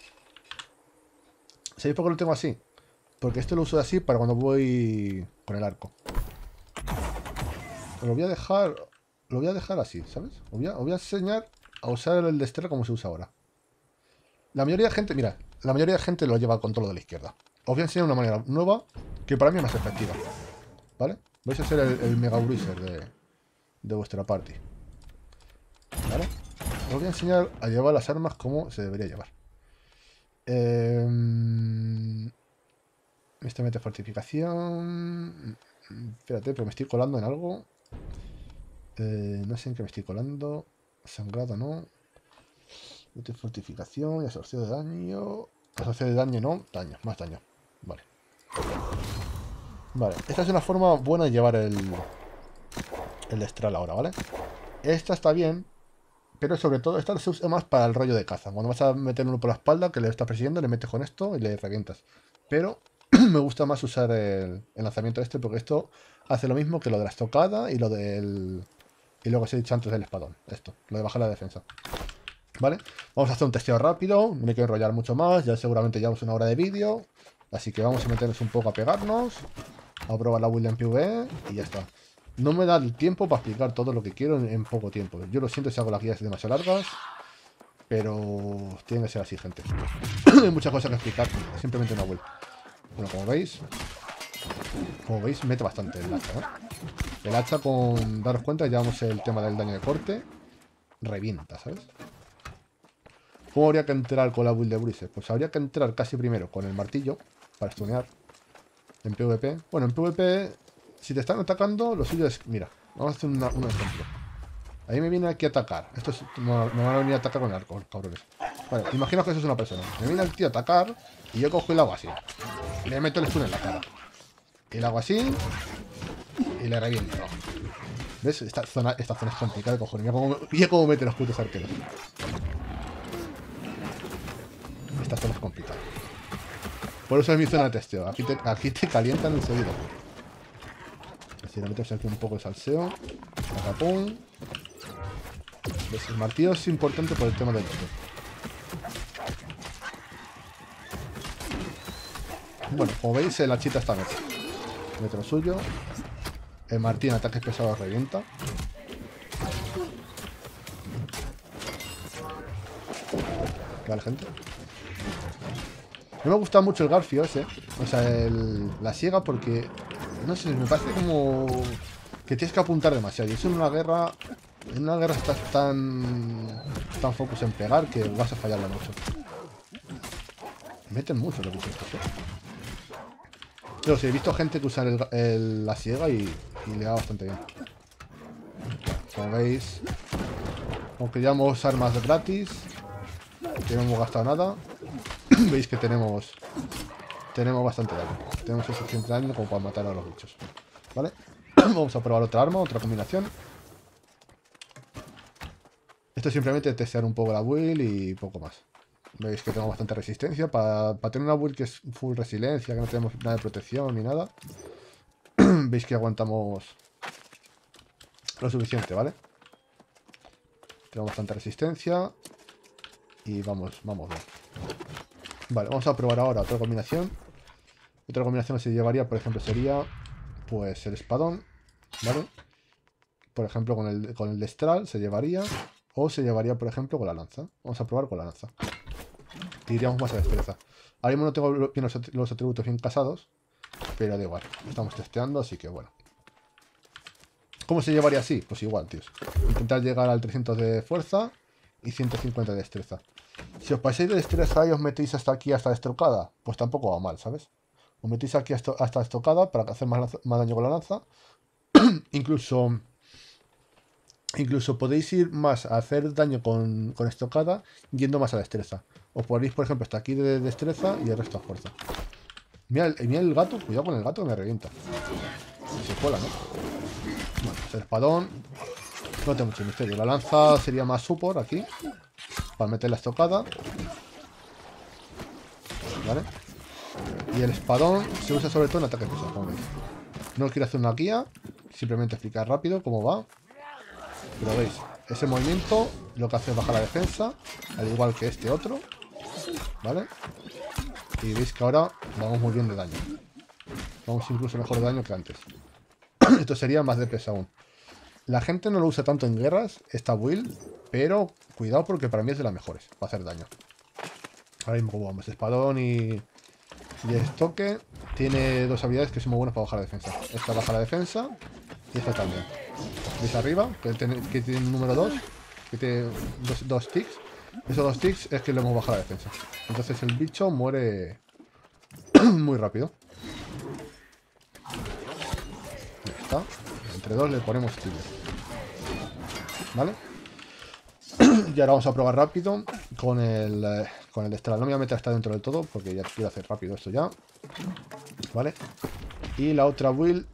¿Sabéis por qué lo tengo así? Porque esto lo uso así para cuando voy con el arco. Lo voy a dejar... Lo voy a dejar así, ¿sabes? Os voy a, enseñar a usar el destrero como se usa ahora. La mayoría de gente, mira, la mayoría de gente lo lleva al control de la izquierda. Os voy a enseñar una manera nueva que para mí es más efectiva. ¿Vale? Voy a hacer el, el mega bruiser de, de vuestra parte. ¿Vale? Os voy a enseñar a llevar las armas como se debería llevar. Eh, mete fortificación. Espérate, pero me estoy colando en algo. Eh, no sé en qué me estoy colando. Sangrado no. Mete fortificación y absorción de daño. Absorción de daño no. Daño, más daño. Vale. Vale, esta es una forma buena de llevar el, el destral ahora, ¿vale? Esta está bien, pero sobre todo esta se usa más para el rollo de caza. Cuando vas a meter uno por la espalda que le está persiguiendo, le metes con esto y le revientas. Pero <clears throat> me gusta más usar el, lanzamiento lanzamiento este porque esto hace lo mismo que lo de la estocada y lo del... Y luego se he dicho antes del espadón. Esto, lo de bajar la defensa. ¿Vale? Vamos a hacer un testeo rápido, no me quiero enrollar mucho más, ya seguramente llevamos una hora de vídeo, así que vamos a meternos un poco a pegarnos, a probar la William en PvE y ya está. No me da el tiempo para explicar todo lo que quiero en, poco tiempo. Yo lo siento si hago las guías demasiado largas, pero tiene que ser así, gente. <clears throat> Hay muchas cosas que explicar, simplemente una vuelta. Bueno, como veis, como veis, mete bastante el hacha, El hacha, con daros cuenta, llevamos el tema del daño de corte, revienta, ¿sabes? ¿Cómo habría que entrar con la build de Bruiser? Pues habría que entrar casi primero con el martillo para stunear en PvP. Bueno, en PvP si te están atacando, lo suyo es... Mira, vamos a hacer un ejemplo. Ahí me viene aquí a atacar. Esto me van a venir a atacar con el arco, cabrones. Vale, imaginaos que eso es una persona. Me viene el tío a atacar y yo cojo el agua así. le meto el stun en la cara. El agua así y le reviento. ¿Ves? Esta zona, esta zona es complicada de cojones. Mira cómo, meten mete los putos arqueros. Esta zona es complicada. Por eso es mi zona de testeo. Aquí te, aquí te calientan enseguida. Tiene le aquí un poco de salseo. El martillo es importante por el tema del martillo. Bueno, como veis, la chita está vez. Metro suyo. El martillo en ataques pesados revienta. Vale, gente. No me gusta mucho el garfio ese. O sea, la siega porque no sé, me parece como que tienes que apuntar demasiado. Y eso en una guerra. En una guerra estás tan. tan focus en pegar que vas a fallar la mucho. Meten mucho lo que Pero sí, he visto gente que usa la ciega y, le da bastante bien. Como veis. Aunque llevamos armas gratis. Que no hemos gastado nada. <clears throat> veis que tenemos tenemos bastante daño. Tenemos suficiente daño como para matar a los bichos. ¿Vale? <clears throat> Vamos a probar otra arma, otra combinación. Esto es simplemente testear un poco la build y poco más. Veis que tengo bastante resistencia. Para, tener una build que es full resiliencia, que no tenemos nada de protección ni nada. <clears throat> Veis que aguantamos lo suficiente, ¿vale? Tenemos bastante resistencia. Y vamos, vamos Vale, vamos a probar ahora otra combinación otra combinación que se llevaría, por ejemplo, sería pues el espadón, ¿vale? Por ejemplo, con el, con el destral se llevaría, o se llevaría, por ejemplo, con la lanza. Vamos a probar con la lanza. Y iríamos más a destreza. Ahora mismo no tengo bien los atributos bien casados, pero da igual. Estamos testeando, así que bueno. ¿Cómo se llevaría así? Pues igual, tíos. Intentar llegar al 300 de fuerza y 150 de destreza. Si os pasáis de destreza y os metéis hasta aquí, hasta destrocada, pues tampoco va mal, ¿sabes? Os metéis aquí hasta, hasta estocada para hacer más, daño con la lanza. <clears throat> incluso, incluso podéis ir más a hacer daño con, con, estocada yendo más a destreza. Os podéis, por ejemplo, hasta aquí de destreza y el resto a fuerza. Mira el, gato, cuidado con el gato que me revienta. Se cola, ¿no? Bueno, el espadón. No tengo mucho misterio. La lanza sería más supor aquí. Para meter la estocada. ¿Vale? Y el espadón se usa sobre todo en ataques pesados como veis. No quiero hacer una guía, simplemente explicar rápido cómo va. Pero veis, ese movimiento lo que hace es bajar la defensa, al igual que este otro. ¿Vale? Y veis que ahora vamos muy bien de daño. Vamos incluso mejor de daño que antes. <clears throat> Esto sería más de pesa aún. La gente no lo usa tanto en guerras, esta build, pero cuidado porque para mí es de las mejores, Para hacer daño. Ahora mismo como vamos, espadón y y estoque tiene dos habilidades que son muy buenas para bajar la defensa. Esta baja la defensa y esta también. Es arriba, que tiene, que un número 2, que tiene dos, ticks. Esos dos ticks es que le hemos bajado la defensa. Entonces el bicho muere <clears throat> muy rápido. Ya está. Entre dos le ponemos tigres. ¿Vale? <clears throat> y ahora vamos a probar rápido con el, eh, con el destral No me voy a meter hasta dentro del todo porque ya quiero hacer rápido esto ya. ¿Vale? Y la otra build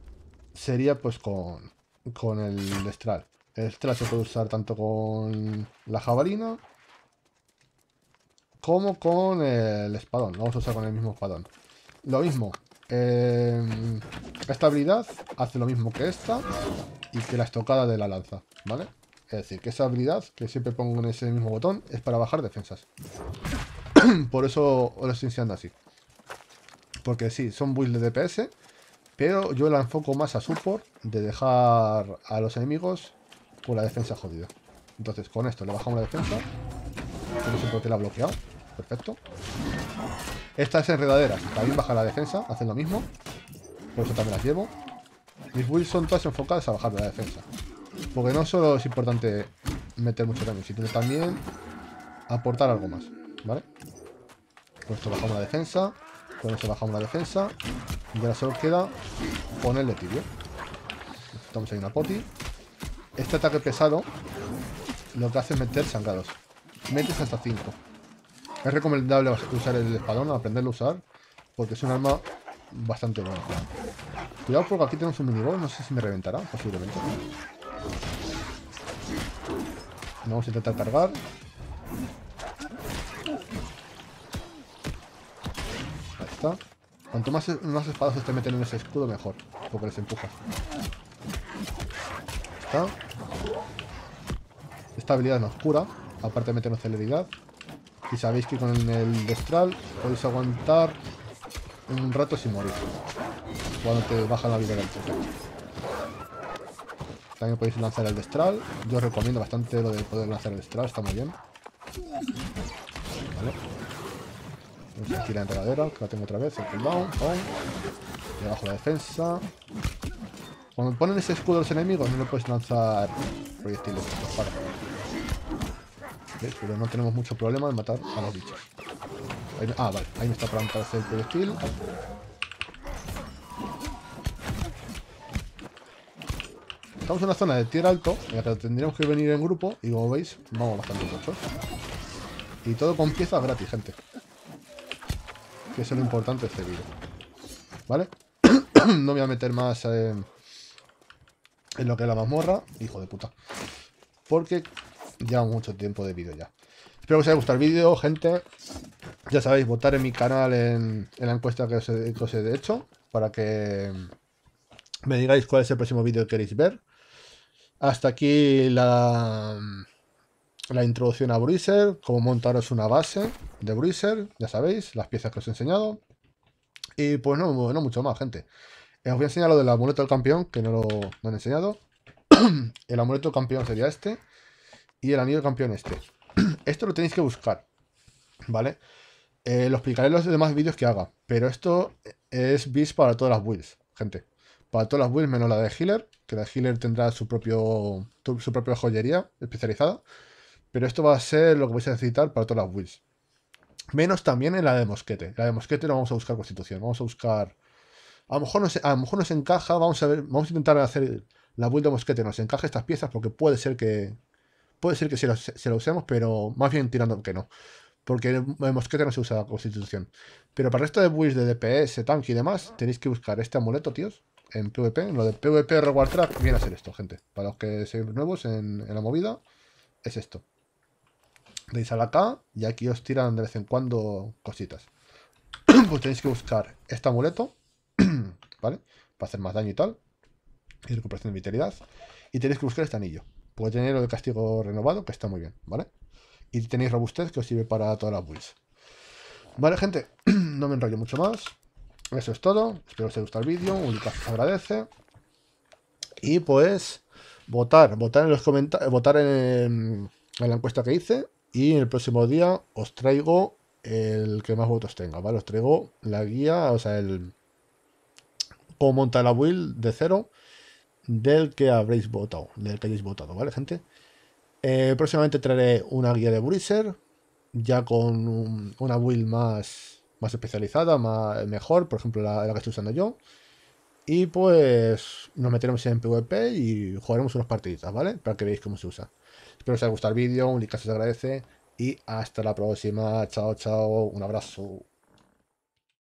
sería pues con, con el destral El destral se puede usar tanto con la jabalina como con el espadón. Lo vamos a usar con el mismo espadón. Lo mismo. Eh, esta habilidad hace lo mismo que esta y que la estocada de la lanza, ¿vale? Es decir, que esa habilidad que siempre pongo en ese mismo botón es para bajar defensas. <clears throat> Por eso lo estoy enseñando así. Porque sí, son builds de DPS. Pero yo la enfoco más a support de dejar a los enemigos con la defensa jodida. Entonces con esto le bajamos la defensa. No sé por la ha bloqueado. Perfecto. Estas enredaderas también baja la defensa, hacen lo mismo. Por eso también las llevo. Mis builds son todas enfocadas a bajar la defensa. Porque no solo es importante meter mucho daño, sino también aportar algo más. ¿Vale? Con esto bajamos la defensa. Con esto bajamos la defensa. Y ahora solo queda ponerle tibio. Estamos ahí una poti. Este ataque pesado lo que hace es meter sangrados. Metes hasta 5. Es recomendable usar el espadón, aprenderlo a usar, porque es un arma bastante buena. Cuidado porque aquí tenemos un minigol, no sé si me reventará, posiblemente. Vamos a intentar cargar. Cuanto más, más espadas te meten en ese escudo, mejor. Porque les empujas. Esta habilidad no oscura. Aparte de meternos celeridad. Y sabéis que con el destral podéis aguantar un rato sin morir. Cuando te baja la vida del chico También podéis lanzar el destral. Yo os recomiendo bastante lo de poder lanzar el destral. Está muy bien. Vale. Vamos en enredadera, que la tengo otra vez. El cooldown. Y abajo la defensa. Cuando ponen ese escudo a los enemigos, no le puedes lanzar proyectiles. Pero no tenemos mucho problema en matar a los bichos. ah, vale. Ahí me está plantando el proyectil. Estamos en una zona de tierra alto, tendríamos que venir en grupo, y como veis, vamos bastante rápido. Y todo con piezas gratis, gente. Que es lo importante, este vídeo, ¿Vale? <coughs> no voy a meter más eh, en lo que es la mazmorra. Hijo de puta. Porque lleva mucho tiempo de vídeo ya. Espero que os haya gustado el vídeo, gente. Ya sabéis, votar en mi canal en, la encuesta que os, he, que os he hecho. Para que me digáis cuál es el próximo vídeo que queréis ver. Hasta aquí la la introducción a Bruiser, cómo montaros una base de Bruiser, ya sabéis, las piezas que os he enseñado. Y pues no, no mucho más, gente. Os voy a enseñar lo del amuleto del campeón, que no lo han enseñado. <clears throat> el amuleto del campeón sería este. Y el anillo del campeón este. <clears throat> esto lo tenéis que buscar, ¿vale? Eh, lo explicaré en los demás vídeos que haga. Pero esto es bis para todas las builds, gente. Para todas las builds menos la de Healer, que la de Healer tendrá su, propio, su propia joyería especializada. Pero esto va a ser lo que vais a necesitar para todas las builds. Menos también en la de mosquete. La de mosquete no vamos a buscar constitución, vamos a buscar... A lo mejor nos, a lo mejor nos encaja, vamos a ver, vamos a intentar hacer la build de mosquete, nos encaje estas piezas porque puede ser que... Puede ser que se la usemos, pero más bien tirando que no. Porque en mosquete no se usa la constitución. Pero para el resto de builds de DPS, tanque y demás, tenéis que buscar este amuleto, tíos en PvP. En Lo de PvP Reward track. viene a ser esto, gente. Para los que seáis nuevos en, la movida, es esto. Deis a la K y aquí os tiran de vez en cuando cositas. <clears throat> pues tenéis que buscar este amuleto, <clears throat> ¿vale? Para hacer más daño y tal. Y recuperación de vitalidad. Y tenéis que buscar este anillo. Puede tener lo de castigo renovado, que está muy bien, ¿vale? Y tenéis robustez que os sirve para todas las builds. Vale, gente, <clears throat> no me enrollo mucho más. Eso es todo. Espero que os haya gustado el vídeo. Un agradece. Y pues, votar. Votar en los comentarios. Votar en la encuesta que hice. Y el próximo día os traigo el que más votos tenga, ¿vale? Os traigo la guía, o sea, el cómo montar la build de cero del que habréis votado, del que hayáis votado, ¿vale, gente? Eh, próximamente traeré una guía de Bruiser, ya con una build más, más especializada, más, mejor, por ejemplo, la, que estoy usando yo. Y pues nos meteremos en PvP y jugaremos unas partiditas, ¿vale? Para que veáis cómo se usa. Espero que os haya gustado el vídeo, un like se agradece y hasta la próxima. Chao, chao, un abrazo.